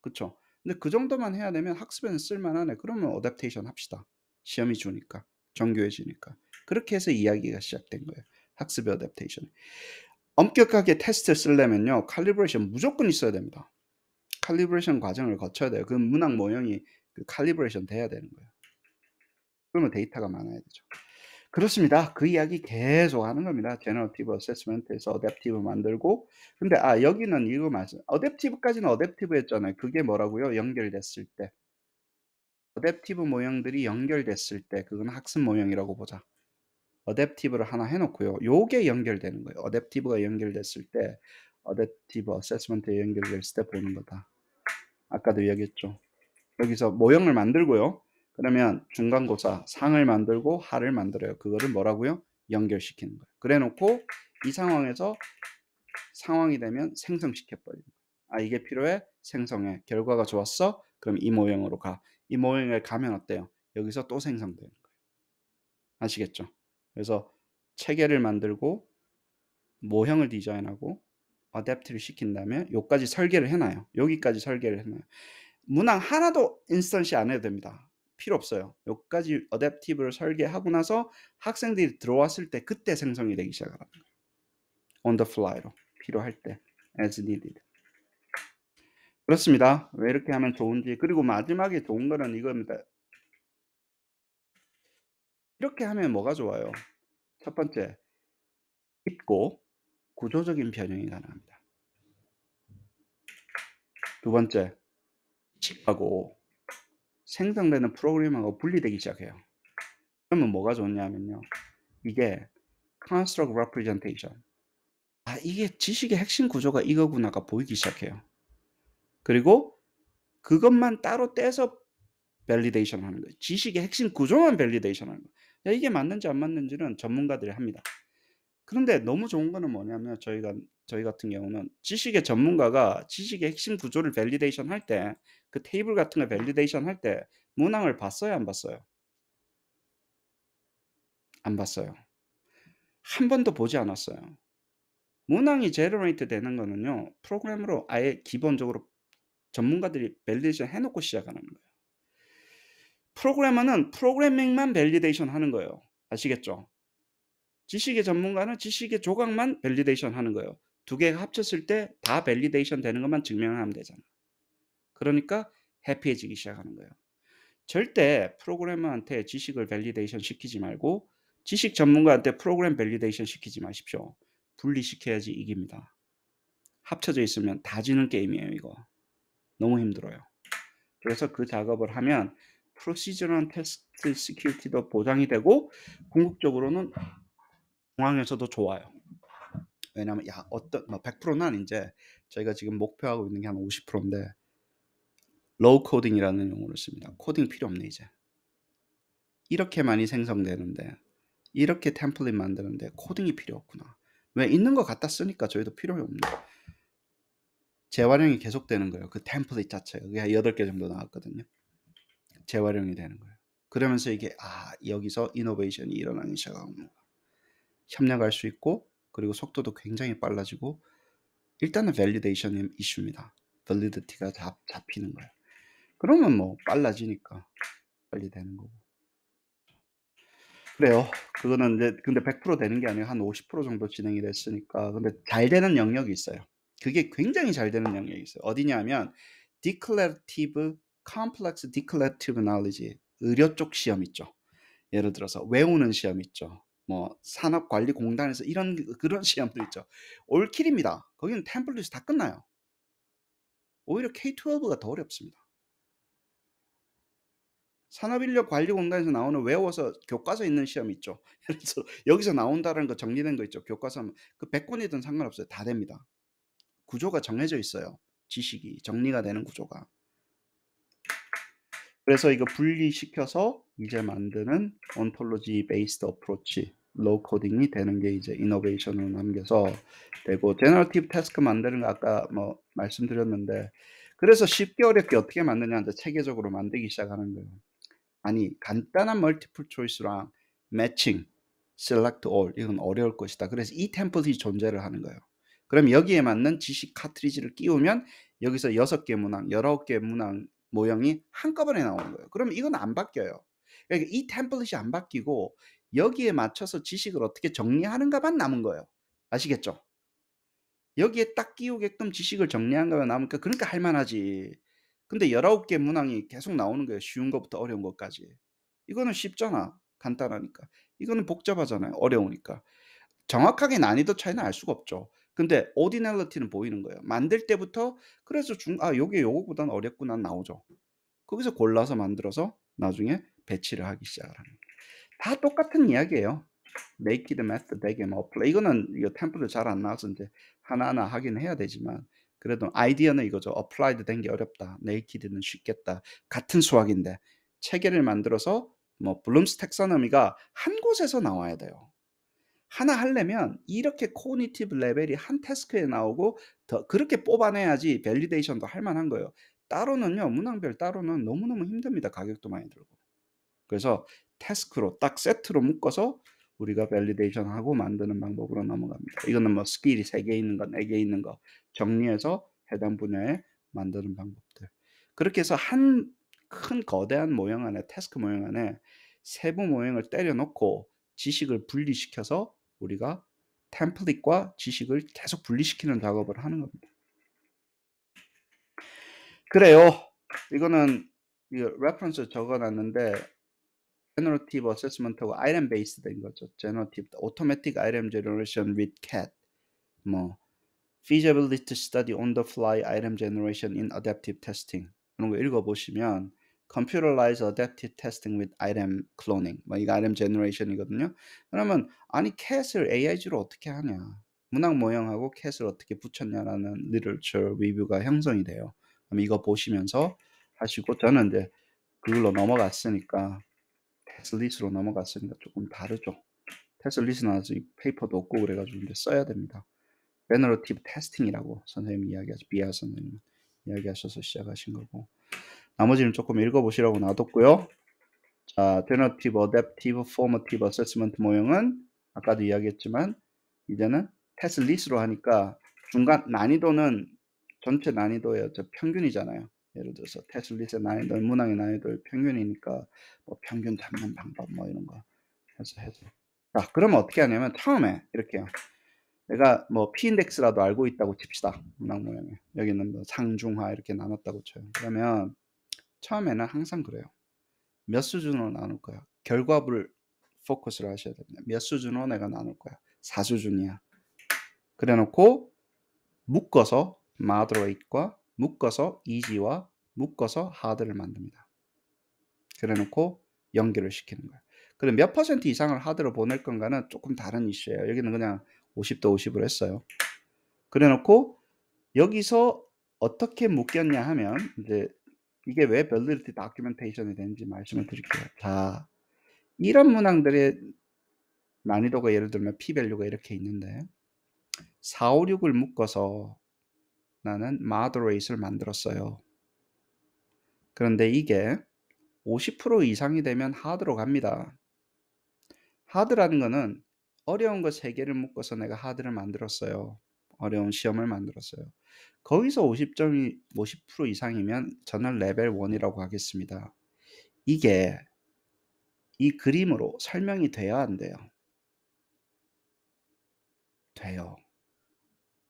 그쵸 근데 그 정도만 해야 되면 학습에는 쓸만하네. 그러면 어댑테이션 합시다. 시험이 주니까. 정교해지니까. 그렇게 해서 이야기가 시작된 거예요. 학습의 어댑테이션. 엄격하게 테스트 쓰려면요. 칼리브레이션 무조건 있어야 됩니다. 칼리브레이션 과정을 거쳐야 돼요. 그 문항 모형이 그 칼리브레이션 돼야 되는 거예요. 그러면 데이터가 많아야 되죠. 그렇습니다. 그 이야기 계속 하는 겁니다. 제너티브 어세스먼트에서 어댑티브 만들고 근데 아 여기는 이거 맞아요. 어댑티브까지는 어댑티브 했잖아요. 그게 뭐라고요? 연결됐을 때. 어댑티브 모형들이 연결됐을 때 그건 학습 모형이라고 보자. 어댑티브를 하나 해놓고요. 요게 연결되는 거예요. 어댑티브가 연결됐을 때 어댑티브 어세스먼트에 연결됐을때 보는 거다. 아까도 이야기했죠. 여기서 모형을 만들고요. 그러면 중간고사 상을 만들고 하를 만들어요. 그거를 뭐라고요? 연결시키는 거예요. 그래놓고 이 상황에서 상황이 되면 생성시켜버리는 거예요. 아 이게 필요해? 생성해. 결과가 좋았어? 그럼 이 모형으로 가. 이 모형을 가면 어때요? 여기서 또 생성되는 거예요. 아시겠죠? 그래서 체계를 만들고 모형을 디자인하고 어댑트를 시킨 다음에 여기까지 설계를 해놔요. 여기까지 설계를 해놔요. 문항 하나도 인스턴시 안 해도 됩니다. 필요 없어요. 여기까지 어댑티브를 설계하고 나서 학생들이 들어왔을 때 그때 생성이 되기 시작하는 거예요. on the fly로 필요할 때 as needed. 그렇습니다. 왜 이렇게 하면 좋은지 그리고 마지막에 좋은 거는 이겁니다. 이렇게 하면 뭐가 좋아요? 첫 번째, 깊고 구조적인 변형이 가능합니다. 두 번째, 집하고 생성되는 프로그램하고 분리되기 시작해요. 그러면 뭐가 좋냐면요. 이게 construct representation. 아, 이게 지식의 핵심 구조가 이거구나가 보이기 시작해요. 그리고 그것만 따로 떼서 밸리데이션 하는 거예요. 지식의 핵심 구조만 밸리데이션 하는 거예요. 야, 이게 맞는지 안 맞는지는 전문가들이 합니다. 그런데 너무 좋은 거는 뭐냐면 저희가 저희 같은 경우는 지식의 전문가가 지식의 핵심 구조를 밸리데이션 할 때 그 테이블 같은 걸 밸리데이션 할 때 문항을 봤어요, 안 봤어요? 안 봤어요. 한 번도 보지 않았어요. 문항이 제너레이트 되는 거는요. 프로그램으로 아예 기본적으로 전문가들이 밸리데이션 해놓고 시작하는 거예요. 프로그래머는 프로그래밍만 밸리데이션 하는 거예요. 아시겠죠? 지식의 전문가는 지식의 조각만 밸리데이션 하는 거예요. 두 개가 합쳤을 때 다 밸리데이션 되는 것만 증명하면 되잖아. 그러니까 해피해지기 시작하는 거예요. 절대 프로그래머한테 지식을 밸리데이션 시키지 말고 지식 전문가한테 프로그램 밸리데이션 시키지 마십시오. 분리시켜야지 이깁니다. 합쳐져 있으면 다 지는 게임이에요, 이거. 너무 힘들어요. 그래서 그 작업을 하면 프로시저런 테스트 시큐리티도 보장이 되고 궁극적으로는 공항에서도 좋아요. 왜냐하면 야 어떤 뭐 100%는 이제 저희가 지금 목표하고 있는 게 한 50%인데 로우 코딩이라는 용어를 씁니다. 코딩 필요 없네 이제. 이렇게 많이 생성되는데 이렇게 템플릿 만드는데 코딩이 필요 없구나. 왜 있는 것 같다 쓰니까 저희도 필요 없네. 재활용이 계속되는 거예요. 그 템플릿 자체가 그게 8개 정도 나왔거든요. 재활용이 되는 거예요. 그러면서 이게 아 여기서 이노베이션이 일어나기 시작하니다 협력할 수 있고 그리고 속도도 굉장히 빨라지고 일단은 밸리데이션 이슈입니다. v 리드티가 i 다 잡히는 거예요. 그러면 뭐 빨라지니까 빨리 되는 거고. 그래요. 그거는 이제 근데 100% 되는 게아니라한 50% 정도 진행이 됐으니까 근데 잘 되는 영역이 있어요. 그게 굉장히 잘 되는 영역이 있어요. 어디냐면 declarative complex declarative knowledge 의료 쪽 시험 있죠. 예를 들어서 외우는 시험 있죠. 뭐 산업관리공단에서 이런 [LAUGHS] 그런 시험도 있죠. 올킬입니다. 거기는 템플릿이 다 끝나요. 오히려 K12가 더 어렵습니다. 산업인력관리공단에서 나오는 외워서 교과서 있는 시험 있죠. [LAUGHS] 예를 들어 여기서 나온다는 거 정리된 거 있죠. 교과서면 그 100권이든 상관없어요. 다 됩니다. 구조가 정해져 있어요. 지식이 정리가 되는 구조가. 그래서 이거 분리시켜서 이제 만드는 ontology based approach 로우 코딩이 되는 게 이제 이노베이션으로 남겨서 되고 제너티브 태스크 만드는 거 아까 뭐 말씀드렸는데 그래서 쉽게 어렵게 어떻게 만드냐 이제 체계적으로 만들기 시작하는 거예요. 아니 간단한 멀티플 초이스랑 매칭, select all 이건 어려울 것이다. 그래서 이 템플릿이 존재를 하는 거예요. 그럼 여기에 맞는 지식 카트리지를 끼우면 여기서 6개 문항, 19개 문항 모형이 한꺼번에 나오는 거예요. 그러면 이건 안 바뀌어요. 그러니까 이 템플릿이 안 바뀌고 여기에 맞춰서 지식을 어떻게 정리하는가만 남은 거예요. 아시겠죠? 여기에 딱 끼우게끔 지식을 정리한 거면 남으니까 그러니까 할만하지. 근데 19개 문항이 계속 나오는 거예요. 쉬운 것부터 어려운 것까지. 이거는 쉽잖아. 간단하니까. 이거는 복잡하잖아요. 어려우니까. 정확하게 난이도 차이는 알 수가 없죠. 근데 오디널리티는 보이는 거예요. 만들 때부터 그래서 중아 요게 요거보단 어렵구나 나오죠. 거기서 골라서 만들어서 나중에 배치를 하기 시작하는 다 똑같은 이야기예요. Make it method, make it apply. 이거는 이거 템플도 잘안 나와서 이제 하나하나 하긴 해야 되지만 그래도 아이디어는 이거죠. applied 된게 어렵다. naked는 쉽겠다. 같은 수학인데 체계를 만들어서 뭐 블룸스 텍사너미가한 곳에서 나와야 돼요. 하나 하려면 이렇게 코니티브 레벨이 한 태스크에 나오고 더 그렇게 뽑아내야지 밸리데이션도 할 만한 거예요. 따로는요. 문항별 따로는 너무너무 힘듭니다. 가격도 많이 들고. 그래서 태스크로 딱 세트로 묶어서 우리가 밸리데이션 하고 만드는 방법으로 넘어갑니다. 이거는 뭐 스킬이 3개 있는 거, 4개 있는 거 정리해서 해당 분야에 만드는 방법들. 그렇게 해서 한 큰 거대한 모형 안에 태스크 모형 안에 세부 모형을 때려놓고 지식을 분리시켜서 우리가 템플릿과 지식을 계속 분리시키는 작업을 하는 겁니다. 그래요. 이거는 이거 레퍼런스 적어놨는데 generative assessment하고 item based인 거죠. generative automatic item generation with cat 뭐 feasibility study on the fly item generation in adaptive testing 이런 거 읽어보시면 computerized adaptive testing with item cloning. 뭐 이거 item generation이거든요. 그러면 아니 캣을 AIG로 어떻게 하냐? 문학 모형하고 캣을 어떻게 붙였냐라는 literature review가 형성이 돼요. 그럼 이거 보시면서 하시고 저는 이제 그걸로 넘어갔으니까 테슬릿으로 넘어갔으니까 조금 다르죠. 테슬릿은 아직 페이퍼도 없고 그래가지고 이제 써야 됩니다. generative testing이라고 선생님 이야기하죠. 비아 선생님 이야기하셔서 시작하신 거고. 나머지는 조금 읽어보시라고 놔뒀고요. 자, alternative, adaptive, formative, assessment 모형은 아까도 이야기했지만 이제는 테스트 리스로 하니까 중간 난이도는 전체 난이도의 평균이잖아요. 예를 들어서 테스트 리스의 난이도, 문항의 난이도의 평균이니까 뭐 평균 잡는 방법 뭐 이런 거 해서 해서 자, 그러면 어떻게 하냐면 처음에 이렇게요. 내가 뭐 P인덱스라도 알고 있다고 칩시다. 문항 모양에. 여기는 뭐 상중하 이렇게 나눴다고 쳐요. 그러면 처음에는 항상 그래요. 몇 수준으로 나눌 거야. 결과물 포커스를 하셔야 됩니다. 몇 수준으로 내가 나눌 거야. 4수준이야. 그래 놓고 묶어서 마드로이트과 묶어서 이지와 묶어서 하드를 만듭니다. 그래 놓고 연결을 시키는 거야 그럼 몇 퍼센트 이상을 하드로 보낼 건가는 조금 다른 이슈예요. 여기는 그냥 50도 50으로 했어요. 그래 놓고 여기서 어떻게 묶였냐 하면 이제 이게 왜 v a 리티다큐멘 y 이션이 되는지 말씀을 드릴게요. 자, 이런 문항들의 난이도가 예를 들면 p v a 가 이렇게 있는데 4, 5, 6을 묶어서 나는 moderate을 만들었어요. 그런데 이게 50% 이상이 되면 하드로 갑니다. 하드라는 거는 어려운 거 3개를 묶어서 내가 하드를 만들었어요. 어려운 시험을 만들었어요. 거기서 50점이 50% 이상이면 저는 레벨 1이라고 하겠습니다. 이게 이 그림으로 설명이 돼야 한대요. 돼요.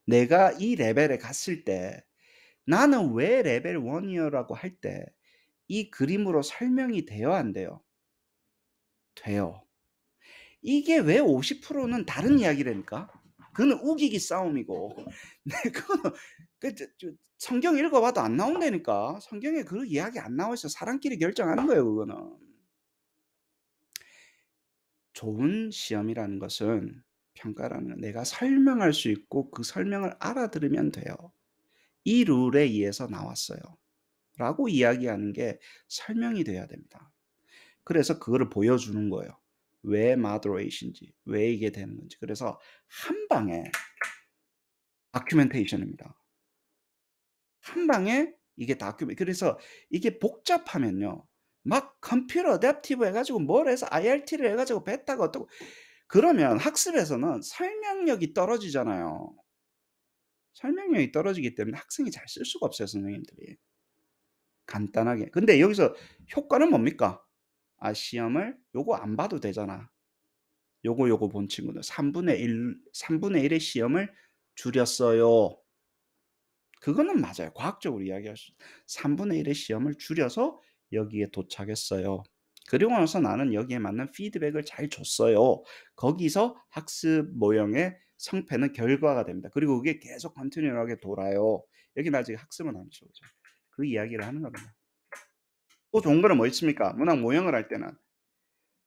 내가 이 레벨에 갔을 때 나는 왜 레벨 1이어라고할 때 이 그림으로 설명이 돼야 한대요. 돼요. 이게 왜 50%는 다른 이야기라니까? 그거는 우기기 싸움이고. [LAUGHS] 네, 그, 성경 읽어봐도 안 나온다니까. 성경에 그 이야기 안 나와 있어. 사람끼리 결정하는 거예요, 그거는. 좋은 시험이라는 것은 평가라는 내가 설명할 수 있고 그 설명을 알아들으면 돼요. 이 룰에 의해서 나왔어요. 라고 이야기하는 게 설명이 돼야 됩니다. 그래서 그거를 보여주는 거예요. 왜 마드로이신지 왜 이게 되는 건지 그래서 한 방에 다큐멘테이션입니다. 한 방에 이게 다큐멘 그래서 이게 복잡하면요 막 컴퓨터 어댑티브 해가지고 뭘 해서 IRT를 해가지고 뱉다가 어떻고 그러면 학습에서는 설명력이 떨어지잖아요. 설명력이 떨어지기 때문에 학생이 잘 쓸 수가 없어요 선생님들이 간단하게 근데 여기서 효과는 뭡니까? 아, 시험을 요거 안 봐도 되잖아. 요거 요거 본 친구들 3분의 1 3분의 1의 시험을 줄였어요. 그거는 맞아요. 과학적으로 이야기할 수 3분의 1의 시험을 줄여서 여기에 도착했어요. 그리고 나서 나는 여기에 맞는 피드백을 잘 줬어요. 거기서 학습 모형의 성패는 결과가 됩니다. 그리고 그게 계속 컨티뉴얼하게 돌아요. 여기 나 지금 학습은 안 치고 그 이야기를 하는 겁니다. 또 좋은 거는 뭐 있습니까? 문항 모형을 할 때는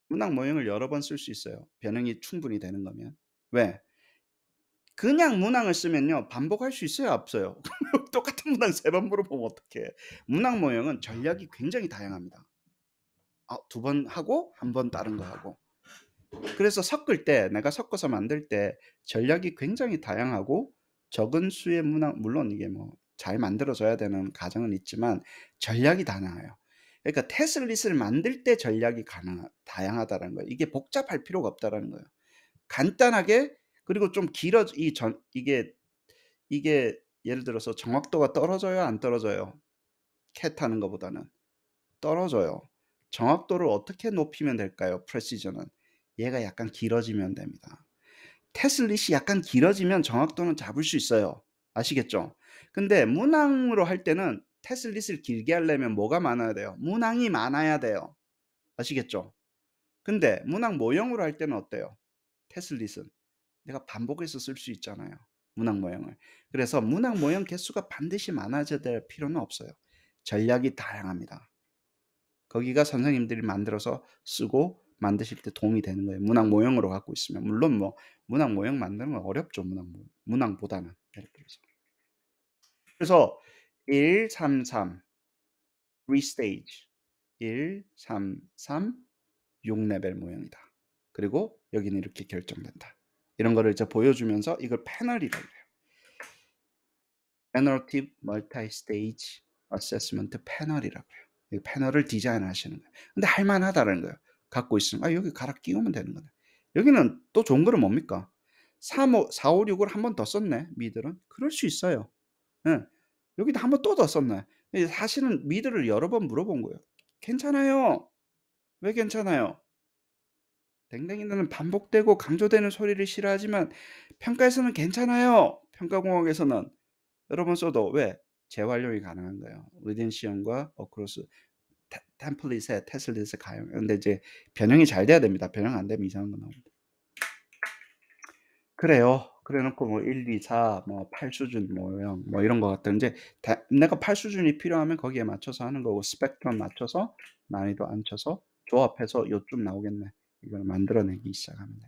문항 모형을 여러 번 쓸 수 있어요. 변형이 충분히 되는 거면. 왜? 그냥 문항을 쓰면요. 반복할 수 있어요, 없어요? [LAUGHS] 똑같은 문항 세 번 물어보면 어떡해. 문항 모형은 전략이 굉장히 다양합니다. 아, 두 번 하고 한 번 다른 거 하고. 그래서 섞을 때 내가 섞어서 만들 때 전략이 굉장히 다양하고 적은 수의 문항 물론 이게 뭐 잘 만들어져야 되는 과정은 있지만 전략이 다양해요. 그러니까 테슬릿을 만들 때 전략이 가능 다양하다는 거예요. 이게 복잡할 필요가 없다라는 거예요. 간단하게 그리고 좀 길어 이 전 이게 이게 예를 들어서 정확도가 떨어져요 안 떨어져요 캣 하는 것보다는 떨어져요 정확도를 어떻게 높이면 될까요 프레시전은 얘가 약간 길어지면 됩니다 테슬릿이 약간 길어지면 정확도는 잡을 수 있어요 아시겠죠 근데 문항으로 할 때는 테슬릿을 길게 하려면 뭐가 많아야 돼요? 문항이 많아야 돼요. 아시겠죠? 근데 문항 모형으로 할 때는 어때요? 테슬릿은 내가 반복해서 쓸 수 있잖아요. 문항 모형을. 그래서 문항 모형 개수가 반드시 많아져야 될 필요는 없어요. 전략이 다양합니다. 거기가 선생님들이 만들어서 쓰고 만드실 때 도움이 되는 거예요. 문항 모형으로 갖고 있으면 물론 뭐 문항 모형 만드는 건 어렵죠. 문항 모형. 문항보다는 그래서 133 리스테이지 133 6레벨 모형이다 그리고 여기는 이렇게 결정된다. 이런 거를 이제 보여주면서 이걸 패널이라고 해요. Generative Multi-Stage Assessment 패널이라고 해요. 이 패널을 디자인하시는 거예요. 근데 할만하다는 거예요. 갖고 있으면 아 여기 갈아 끼우면 되는 거네. 여기는 또 좋은 거는 뭡니까? 3, 5, 4, 5, 6을 한번 더 썼네. 미들은 그럴 수 있어요. 응. 예. 여기다 한번 또 더 썼나요? 사실은 미드를 여러 번 물어본 거예요. 괜찮아요. 왜 괜찮아요? 댕댕이는 반복되고 강조되는 소리를 싫어하지만 평가에서는 괜찮아요. 평가공학에서는 여러 번 써도 왜? 재활용이 가능한 거예요. 위덴 시험과 어크로스 템플릿에 테슬릿에 가용. 근데 이제 변형이 잘 돼야 됩니다. 변형 안 되면 이상한 거 나옵니다. 그래요. 그래 놓고 뭐 1, 2, 4, 뭐 8수준 모형 뭐 이런 거 같은 이제 다, 내가 8수준이 필요하면 거기에 맞춰서 하는 거고 스펙트럼 맞춰서 난이도 안쳐서 조합해서 요쯤 나오겠네. 이걸 만들어내기 시작하면 됩니다.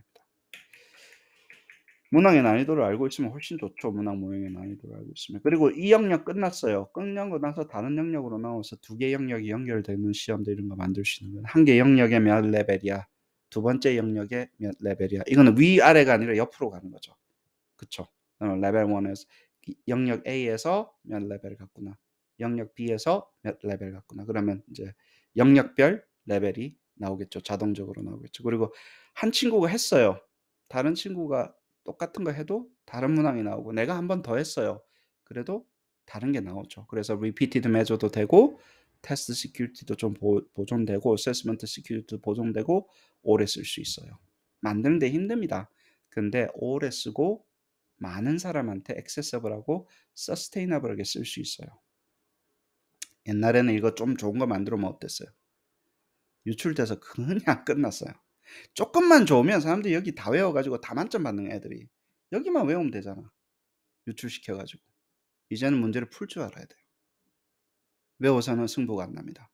문항의 난이도를 알고 있으면 훨씬 좋죠. 문항 모형의 난이도를 알고 있으면. 그리고 이 영역 끝났어요. 끝난거 나서 다른 영역으로 나와서 두 개 영역이 연결되는 시험도 이런 거 만들 수 있는 거한개 영역에 몇 레벨이야. 두 번째 영역에 몇 레벨이야. 이거는 위아래가 아니라 옆으로 가는 거죠. 그쵸? 어, 레벨 1에서 영역 A에서 몇 레벨 갔구나. 영역 B에서 몇 레벨 갔구나. 그러면 이제 영역별 레벨이 나오겠죠. 자동적으로 나오겠죠. 그리고 한 친구가 했어요. 다른 친구가 똑같은 거 해도 다른 문항이 나오고 내가 한 번 더 했어요. 그래도 다른 게 나오죠. 그래서 repeated measure도 되고 테스트 시큐리티도 좀 보, 보존되고 assessment 시큐리티도 보존되고 오래 쓸 수 있어요. 만드는데 힘듭니다. 근데 오래 쓰고 많은 사람한테 액세서블하고 서스테이너블하게 쓸 수 있어요. 옛날에는 이거 좀 좋은 거 만들어면 어땠어요? 유출돼서 그냥 [LAUGHS] 끝났어요. 조금만 좋으면 사람들이 여기 다 외워가지고 다 만점 받는 애들이 여기만 외우면 되잖아. 유출시켜가지고 이제는 문제를 풀 줄 알아야 돼요. 외워서는 승부가 안 납니다.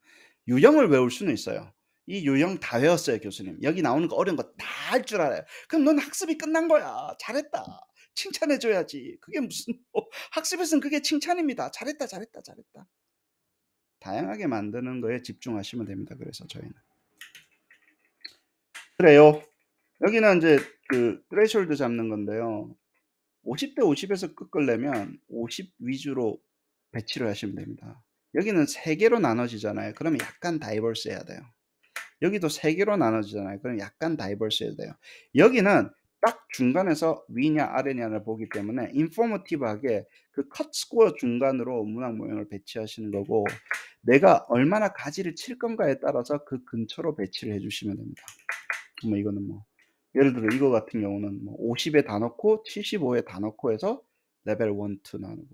유형을 외울 수는 있어요. 이 유형 다 외웠어요, 교수님. 여기 나오는 거 어려운 거 다 할 줄 알아요. 그럼 넌 학습이 끝난 거야. 잘했다. 칭찬해줘야지. 그게 무슨, [LAUGHS] 뭐, 학습에서는 그게 칭찬입니다. 잘했다, 잘했다, 잘했다. 다양하게 만드는 거에 집중하시면 됩니다. 그래서 저희는. 그래요. 여기는 이제 그 트레이숄드 잡는 건데요. 50대 50에서 끝끌려면50 위주로 배치를 하시면 됩니다. 여기는 3개로 나눠지잖아요. 그러면 약간 다이버스 해야 돼요. 여기도 3개로 나눠지잖아요. 그럼 약간 다이버스 해야 돼요. 여기는 딱 중간에서 위냐 아래냐를 보기 때문에 인포머티브하게 그 컷스코어 중간으로 문학 모형을 배치하시는 거고 내가 얼마나 가지를 칠 건가에 따라서 그 근처로 배치를 해주시면 됩니다. 뭐 이거는 뭐 예를 들어 이거 같은 경우는 뭐 50에 다 넣고 75에 다 넣고 해서 레벨 1, 2 나누고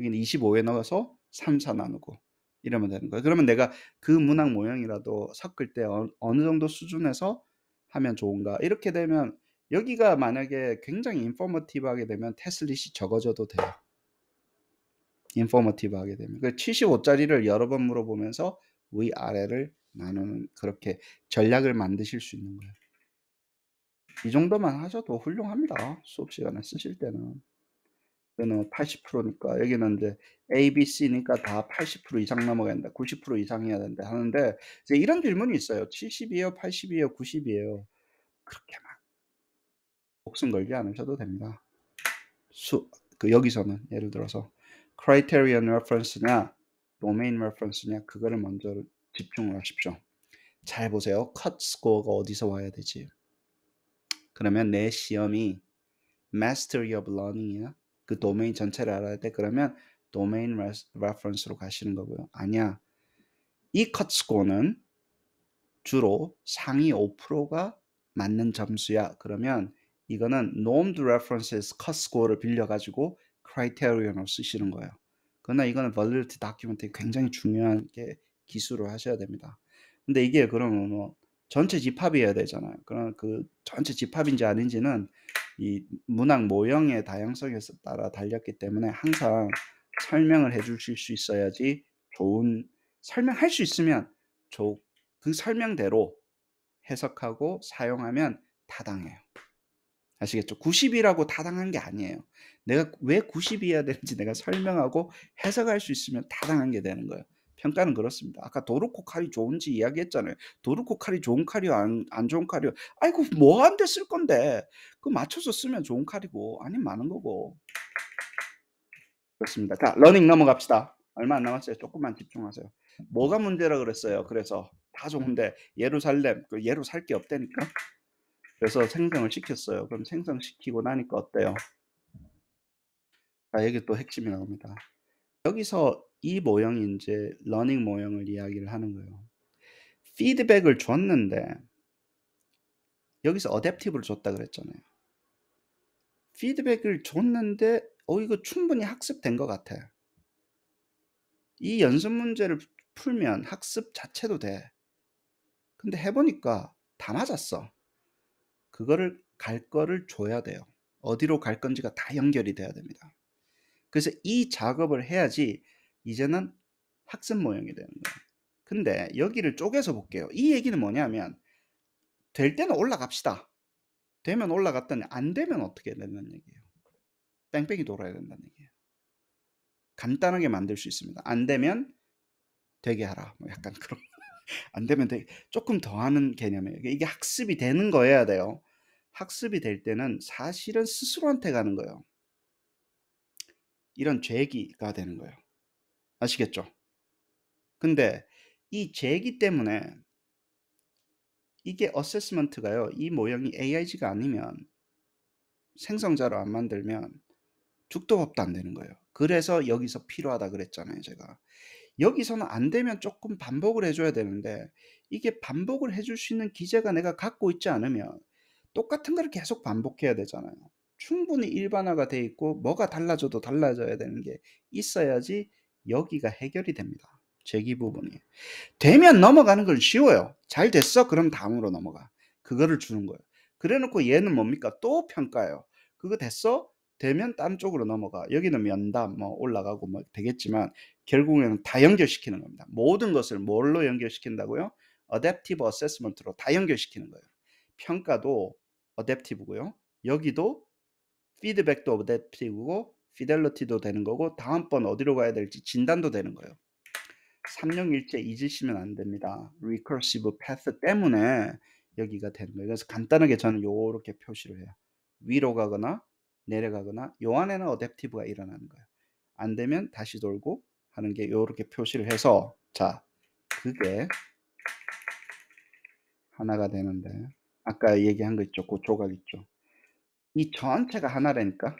여기는 25에 넣어서 3, 4 나누고 이러면 되는 거예요. 그러면 내가 그 문학 모형이라도 섞을 때 어, 어느 정도 수준에서 하면 좋은가 이렇게 되면 여기가 만약에 굉장히 인포머티브하게 되면 테슬릿이 적어져도 돼요. 인포머티브하게 되면 그 75짜리를 여러 번 물어보면서 위 아래를 나누는 그렇게 전략을 만드실 수 있는 거예요. 이 정도만 하셔도 훌륭합니다. 수업 시간에 쓰실 때는. 여기는 80%니까 여기는 이제 A, B, C니까 다 80% 이상 넘어가야 된다. 90% 이상 해야 된다 하는데 이제 이런 질문이 있어요. 70이에요, 80이에요, 90이에요. 그렇게 목숨 걸지 않으셔도 됩니다. 수, 그 여기서는 예를 들어서 criterion reference냐 domain reference냐 그거를 먼저 집중을 하십시오. 잘 보세요. cut score가 어디서 와야 되지? 그러면 내 시험이 mastery of learning이야. 그 도메인 전체를 알아야 돼. 그러면 domain r e f e r e n c e 로 가시는 거고요. 아니야. 이 cut score는 주로 상위 5%가 맞는 점수야. 그러면 이거는 normed references 컷스코어를 빌려가지고 criterion 쓰시는 거예요. 그러나 이거는 validity document에 굉장히 중요한 게 기술을 하셔야 됩니다. 근데 이게 그러면 뭐 전체 집합이어야 되잖아요. 그럼 러그 전체 집합인지 아닌지는 이 문학 모형의 다양성에 따라 달렸기 때문에 항상 설명을 해주실 수 있어야지 좋은 설명할 수 있으면 조, 그 설명대로 해석하고 사용하면 타당해요. 아시겠죠? 90이라고 타당한 게 아니에요. 내가 왜 90이어야 되는지 내가 설명하고 해석할 수 있으면 타당한 게 되는 거예요. 평가는 그렇습니다. 아까 도르코 칼이 좋은지 이야기했잖아요. 도르코 칼이 좋은 칼이요, 안, 안 좋은 칼이요. 아이고, 뭐한데 쓸 건데. 그 맞춰서 쓰면 좋은 칼이고, 아니면 많은 거고. 그렇습니다. 자, 러닝 넘어갑시다. 얼마 안 남았어요. 조금만 집중하세요. 뭐가 문제라 그랬어요. 그래서 다 좋은데 예루살렘, 그 예루 살게 없다니까. 그래서 생성을 시켰어요. 그럼 생성시키고 나니까 어때요? 자, 아, 여기 또 핵심이 나옵니다. 여기서 이 모형이 이제 러닝 모형을 이야기를 하는 거예요. 피드백을 줬는데 여기서 어댑티브를 줬다 그랬잖아요. 피드백을 줬는데 어 이거 충분히 학습된 것 같아. 이 연습 문제를 풀면 학습 자체도 돼. 근데 해보니까 다 맞았어. 그거를 갈 거를 줘야 돼요. 어디로 갈 건지가 다 연결이 돼야 됩니다. 그래서 이 작업을 해야지 이제는 학습 모형이 되는 거예요. 근데 여기를 쪼개서 볼게요. 이 얘기는 뭐냐면 될 때는 올라갑시다. 되면 올라갔더니 안 되면 어떻게 된다는 얘기예요. 뺑뺑이 돌아야 된다는 얘기예요. 간단하게 만들 수 있습니다. 안 되면 되게 하라. 뭐 약간 그런 [LAUGHS] 안 되면 되게 조금 더 하는 개념이에요. 이게 학습이 되는 거여야 돼요. 학습이 될 때는 사실은 스스로한테 가는 거예요. 이런 죄기가 되는 거예요. 아시겠죠? 근데 이 죄기 때문에 이게 어세스먼트가요. 이 모형이 AIG가 아니면 생성자로 안 만들면 죽도 밥도 안 되는 거예요. 그래서 여기서 필요하다 그랬잖아요, 제가. 여기서는 안 되면 조금 반복을 해줘야 되는데 이게 반복을 해줄 수 있는 기재가 내가 갖고 있지 않으면 똑같은 걸 계속 반복해야 되잖아요. 충분히 일반화가 돼 있고 뭐가 달라져도 달라져야 되는 게 있어야지 여기가 해결이 됩니다. 제기 부분이. 되면 넘어가는 건 쉬워요. 잘 됐어? 그럼 다음으로 넘어가. 그거를 주는 거예요. 그래 놓고 얘는 뭡니까? 또 평가예요. 그거 됐어? 되면 땀 쪽으로 넘어가. 여기는 면담 뭐 올라가고 뭐 되겠지만 결국에는 다 연결시키는 겁니다. 모든 것을 뭘로 연결시킨다고요? 어댑티브 어세스먼트로 다 연결시키는 거예요. 평가도 어댑티브고요. 여기도 피드백도 어댑티브고 피델러티도 되는 거고 다음번 어디로 가야 될지 진단도 되는 거예요. 삼령일체 잊으시면 안 됩니다. 리 e c u r s i 때문에 여기가 되는 거예요. 그래서 간단하게 저는 요렇게 표시를 해요. 위로 가거나 내려가거나 요 안에는 어댑티브가 일어나는 거예요. 안 되면 다시 돌고 하는 게요렇게 표시를 해서 자 그게 하나가 되는데 아까 얘기한 거 있죠. 그 조각 있죠. 이 전체가 하나라니까.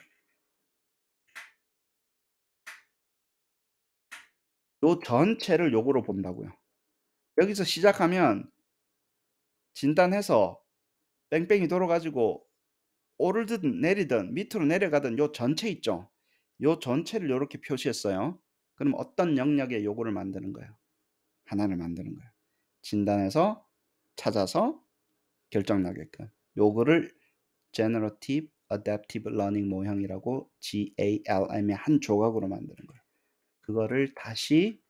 요 전체를 요거로 본다고요. 여기서 시작하면 진단해서 뺑뺑이 돌아가지고 오르든 내리든 밑으로 내려가든 요 전체 있죠. 요 전체를 요렇게 표시했어요. 그럼 어떤 영역의 요거를 만드는 거예요? 하나를 만드는 거예요. 진단해서 찾아서 결정나게끔 요거를 Generative Adaptive Learning 모형이라고 GALM의 한 조각으로 만드는 거예요. 그거를 다시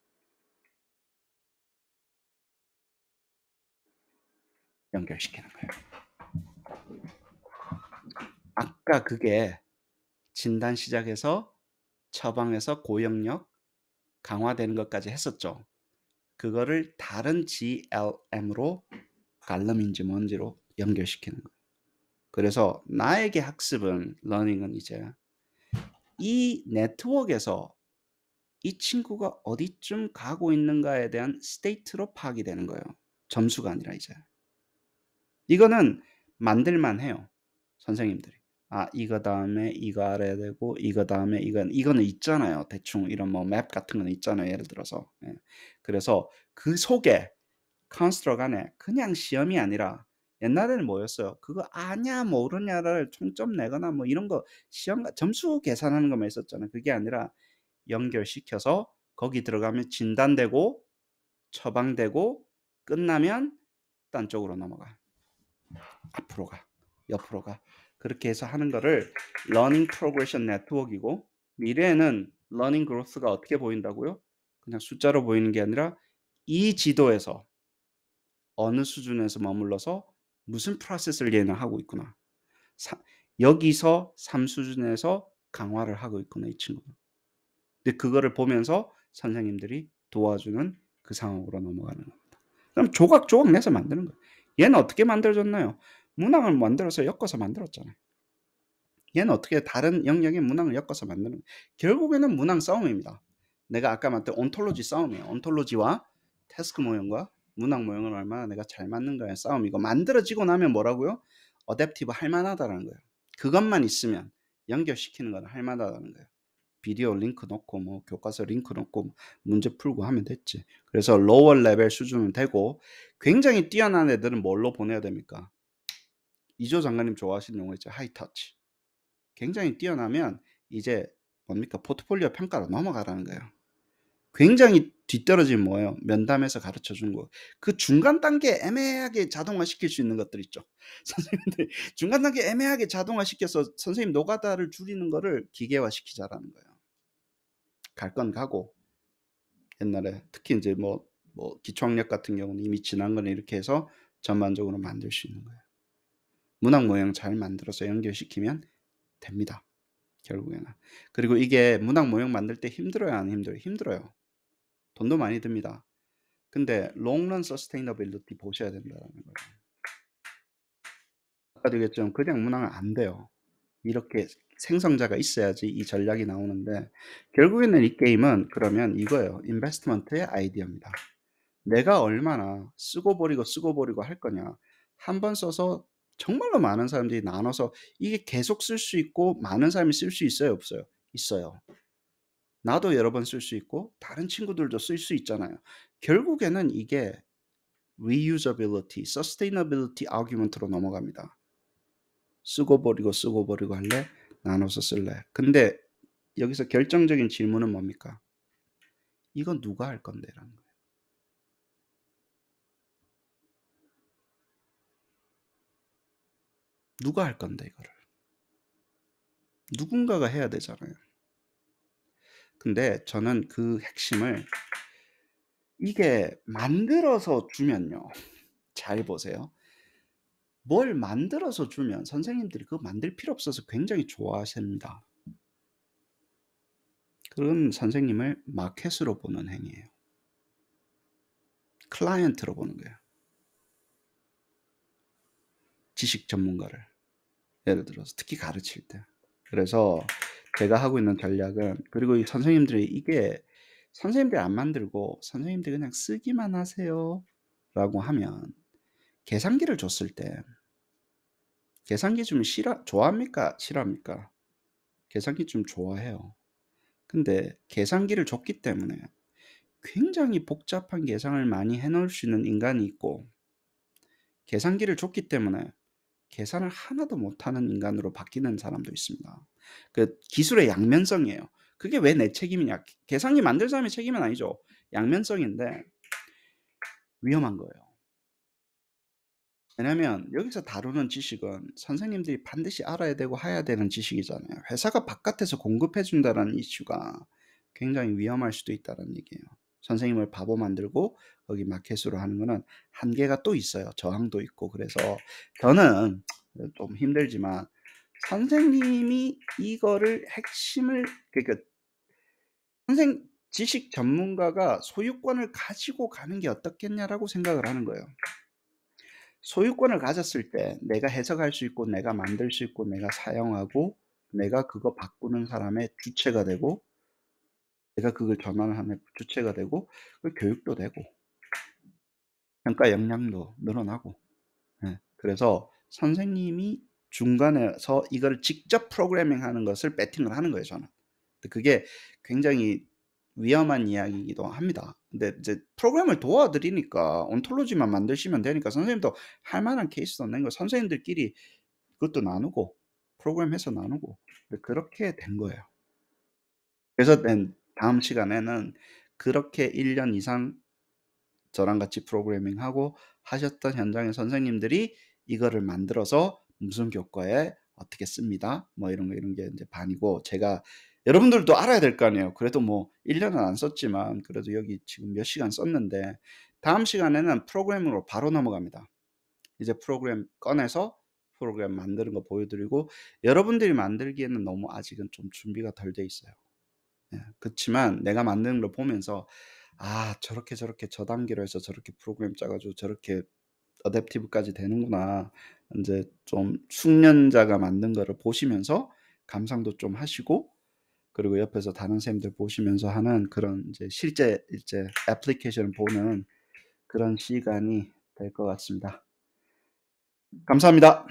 연결시키는 거예요. 아까 그게 진단 시작에서 처방에서 고영역 강화되는 것까지 했었죠. 그거를 다른 GLM으로 갈름인지 뭔지로 연결시키는 거예요. 그래서 나에게 학습은 러닝은 이제 이 네트워크에서 이 친구가 어디쯤 가고 있는가에 대한 스테이트로 파악이 되는 거예요. 점수가 아니라 이제. 이거는 만들만 해요. 선생님들이. 아, 이거 다음에 이거 알아야 되고, 이거 다음에 이건, 이거는 있잖아요. 대충 이런 뭐 맵 같은 건 있잖아요. 예를 들어서. 예. 그래서 그 속에 컨스트럭 안에 그냥 시험이 아니라 옛날에는 뭐였어요? 그거 아냐 모르냐를 총점 내거나 뭐 이런 거 시험 점수 계산하는 것만 있었잖아요. 그게 아니라 연결시켜서 거기 들어가면 진단되고 처방되고 끝나면 딴 쪽으로 넘어가. 앞으로 가. 옆으로 가. 그렇게 해서 하는 거를 러닝 프로그레션 네트워크이고 미래에는 러닝 그로스가 어떻게 보인다고요? 그냥 숫자로 보이는 게 아니라 이 지도에서 어느 수준에서 머물러서 무슨 프로세스를 얘는 하고 있구나. 사, 여기서 3수준에서 강화를 하고 있구나, 이 친구는. 근데 그거를 보면서 선생님들이 도와주는 그 상황으로 넘어가는 겁니다. 그럼 조각조각 내서 만드는 거예요. 얘는 어떻게 만들어졌나요? 문항을 만들어서 엮어서 만들었잖아요. 얘는 어떻게 다른 영역의 문항을 엮어서 만드는 거예요. 결국에는 문항 싸움입니다. 내가 아까 말했던 온톨로지 싸움이에요. 온톨로지와 태스크 모형과 문학 모형을 얼마나 내가 잘 맞는가의 싸움이고 만들어지고 나면 뭐라고요? 어댑티브 할 만하다라는 거예요. 그것만 있으면 연결시키는 건 할 만하다는 거예요. 비디오 링크 넣고 뭐 교과서 링크 넣고 문제 풀고 하면 됐지. 그래서 로워 레벨 수준은 되고 굉장히 뛰어난 애들은 뭘로 보내야 됩니까? 이조 장관님 좋아하시는 용어 있죠. 하이 터치. 굉장히 뛰어나면 이제 뭡니까? 포트폴리오 평가로 넘어가라는 거예요. 굉장히 뒤떨어진 뭐예요? 면담에서 가르쳐 준 거. 그 중간 단계 애매하게 자동화 시킬 수 있는 것들 있죠. [LAUGHS] 선생님들 중간 단계 애매하게 자동화 시켜서 선생님 노가다를 줄이는 거를 기계화 시키자라는 거예요. 갈 건 가고 옛날에 특히 이제 뭐, 뭐 기초학력 같은 경우는 이미 지난 거는 이렇게 해서 전반적으로 만들 수 있는 거예요. 문학 모형 잘 만들어서 연결시키면 됩니다. 결국에는. 그리고 이게 문학 모형 만들 때 힘들어요, 안 힘들어요? 힘들어요. 돈도 많이 듭니다. 근데 롱런 서스테이너빌리티 보셔야 된다는 거예요. 아까도 얘기했지만 그냥 문항은 안 돼요. 이렇게 생성자가 있어야지 이 전략이 나오는데 결국에는 이 게임은 그러면 이거예요. 인베스트먼트의 아이디어입니다. 내가 얼마나 쓰고 버리고 쓰고 버리고 할 거냐. 한번 써서 정말로 많은 사람들이 나눠서 이게 계속 쓸 수 있고 많은 사람이 쓸 수 있어요, 없어요? 있어요. 나도 여러 번 쓸 수 있고 다른 친구들도 쓸 수 있잖아요. 결국에는 이게 reusability, sustainability argument로 넘어갑니다. 쓰고 버리고 쓰고 버리고 할래? 나눠서 쓸래? 근데 여기서 결정적인 질문은 뭡니까? 이건 누가 할 건데? 라는 거예요. 누가 할 건데, 이거를? 누군가가 해야 되잖아요. 근데 저는 그 핵심을 이게 만들어서 주면요. 잘 보세요. 뭘 만들어서 주면 선생님들이 그거 만들 필요 없어서 굉장히 좋아하십니다. 그런 선생님을 마켓으로 보는 행위예요. 클라이언트로 보는 거예요. 지식 전문가를 예를 들어서 특히 가르칠 때 그래서 제가 하고 있는 전략은 그리고 이 선생님들이 이게 선생님들이 안 만들고 선생님들이 그냥 쓰기만 하세요 라고 하면 계산기를 줬을 때 계산기 좀 싫어 좋아합니까 싫어합니까 계산기 좀 좋아해요 근데 계산기를 줬기 때문에 굉장히 복잡한 계산을 많이 해놓을 수 있는 인간이 있고 계산기를 줬기 때문에 계산을 하나도 못하는 인간으로 바뀌는 사람도 있습니다. 그 기술의 양면성이에요. 그게 왜 내 책임이냐? 계산기 만들 사람의 책임은 아니죠. 양면성인데 위험한 거예요. 왜냐하면 여기서 다루는 지식은 선생님들이 반드시 알아야 되고 해야 되는 지식이잖아요. 회사가 바깥에서 공급해 준다는 이슈가 굉장히 위험할 수도 있다는 얘기예요. 선생님을 바보 만들고 거기 마켓으로 하는 거는 한계가 또 있어요. 저항도 있고 그래서 저는 좀 힘들지만 선생님이 이거를 핵심을 그러니까 선생 지식 전문가가 소유권을 가지고 가는 게 어떻겠냐라고 생각을 하는 거예요. 소유권을 가졌을 때 내가 해석할 수 있고 내가 만들 수 있고 내가 사용하고 내가 그거 바꾸는 사람의 주체가 되고 내가 그걸 전환하는 주체가 되고 교육도 되고 평가 역량도 늘어나고 네. 그래서 선생님이 중간에서 이걸 직접 프로그래밍 하는 것을 배팅을 하는 거예요 저는 그게 굉장히 위험한 이야기이기도 합니다 근데 이제 프로그램을 도와드리니까 온톨로지만 만드시면 되니까 선생님도 할 만한 케이스도 낸 거 선생님들끼리 그것도 나누고 프로그램해서 나누고 그렇게 된 거예요 그래서 다음 시간에는 그렇게 1년 이상 저랑 같이 프로그래밍 하고 하셨던 현장의 선생님들이 이거를 만들어서 무슨 교과에 어떻게 씁니다. 뭐 이런 거 이런 게 이제 반이고 제가 여러분들도 알아야 될 거 아니에요. 그래도 뭐 1년은 안 썼지만 그래도 여기 지금 몇 시간 썼는데 다음 시간에는 프로그램으로 바로 넘어갑니다. 이제 프로그램 꺼내서 프로그램 만드는 거 보여드리고 여러분들이 만들기에는 너무 아직은 좀 준비가 덜 돼 있어요. 예, 그렇지만 내가 만드는 걸 보면서 아 저렇게 저렇게 저 단계로 해서 저렇게 프로그램 짜가지고 저렇게 어댑티브까지 되는구나 이제 좀 숙련자가 만든 거를 보시면서 감상도 좀 하시고 그리고 옆에서 다른 쌤들 보시면서 하는 그런 이제 실제 이제 애플리케이션을 보는 그런 시간이 될 것 같습니다. 감사합니다.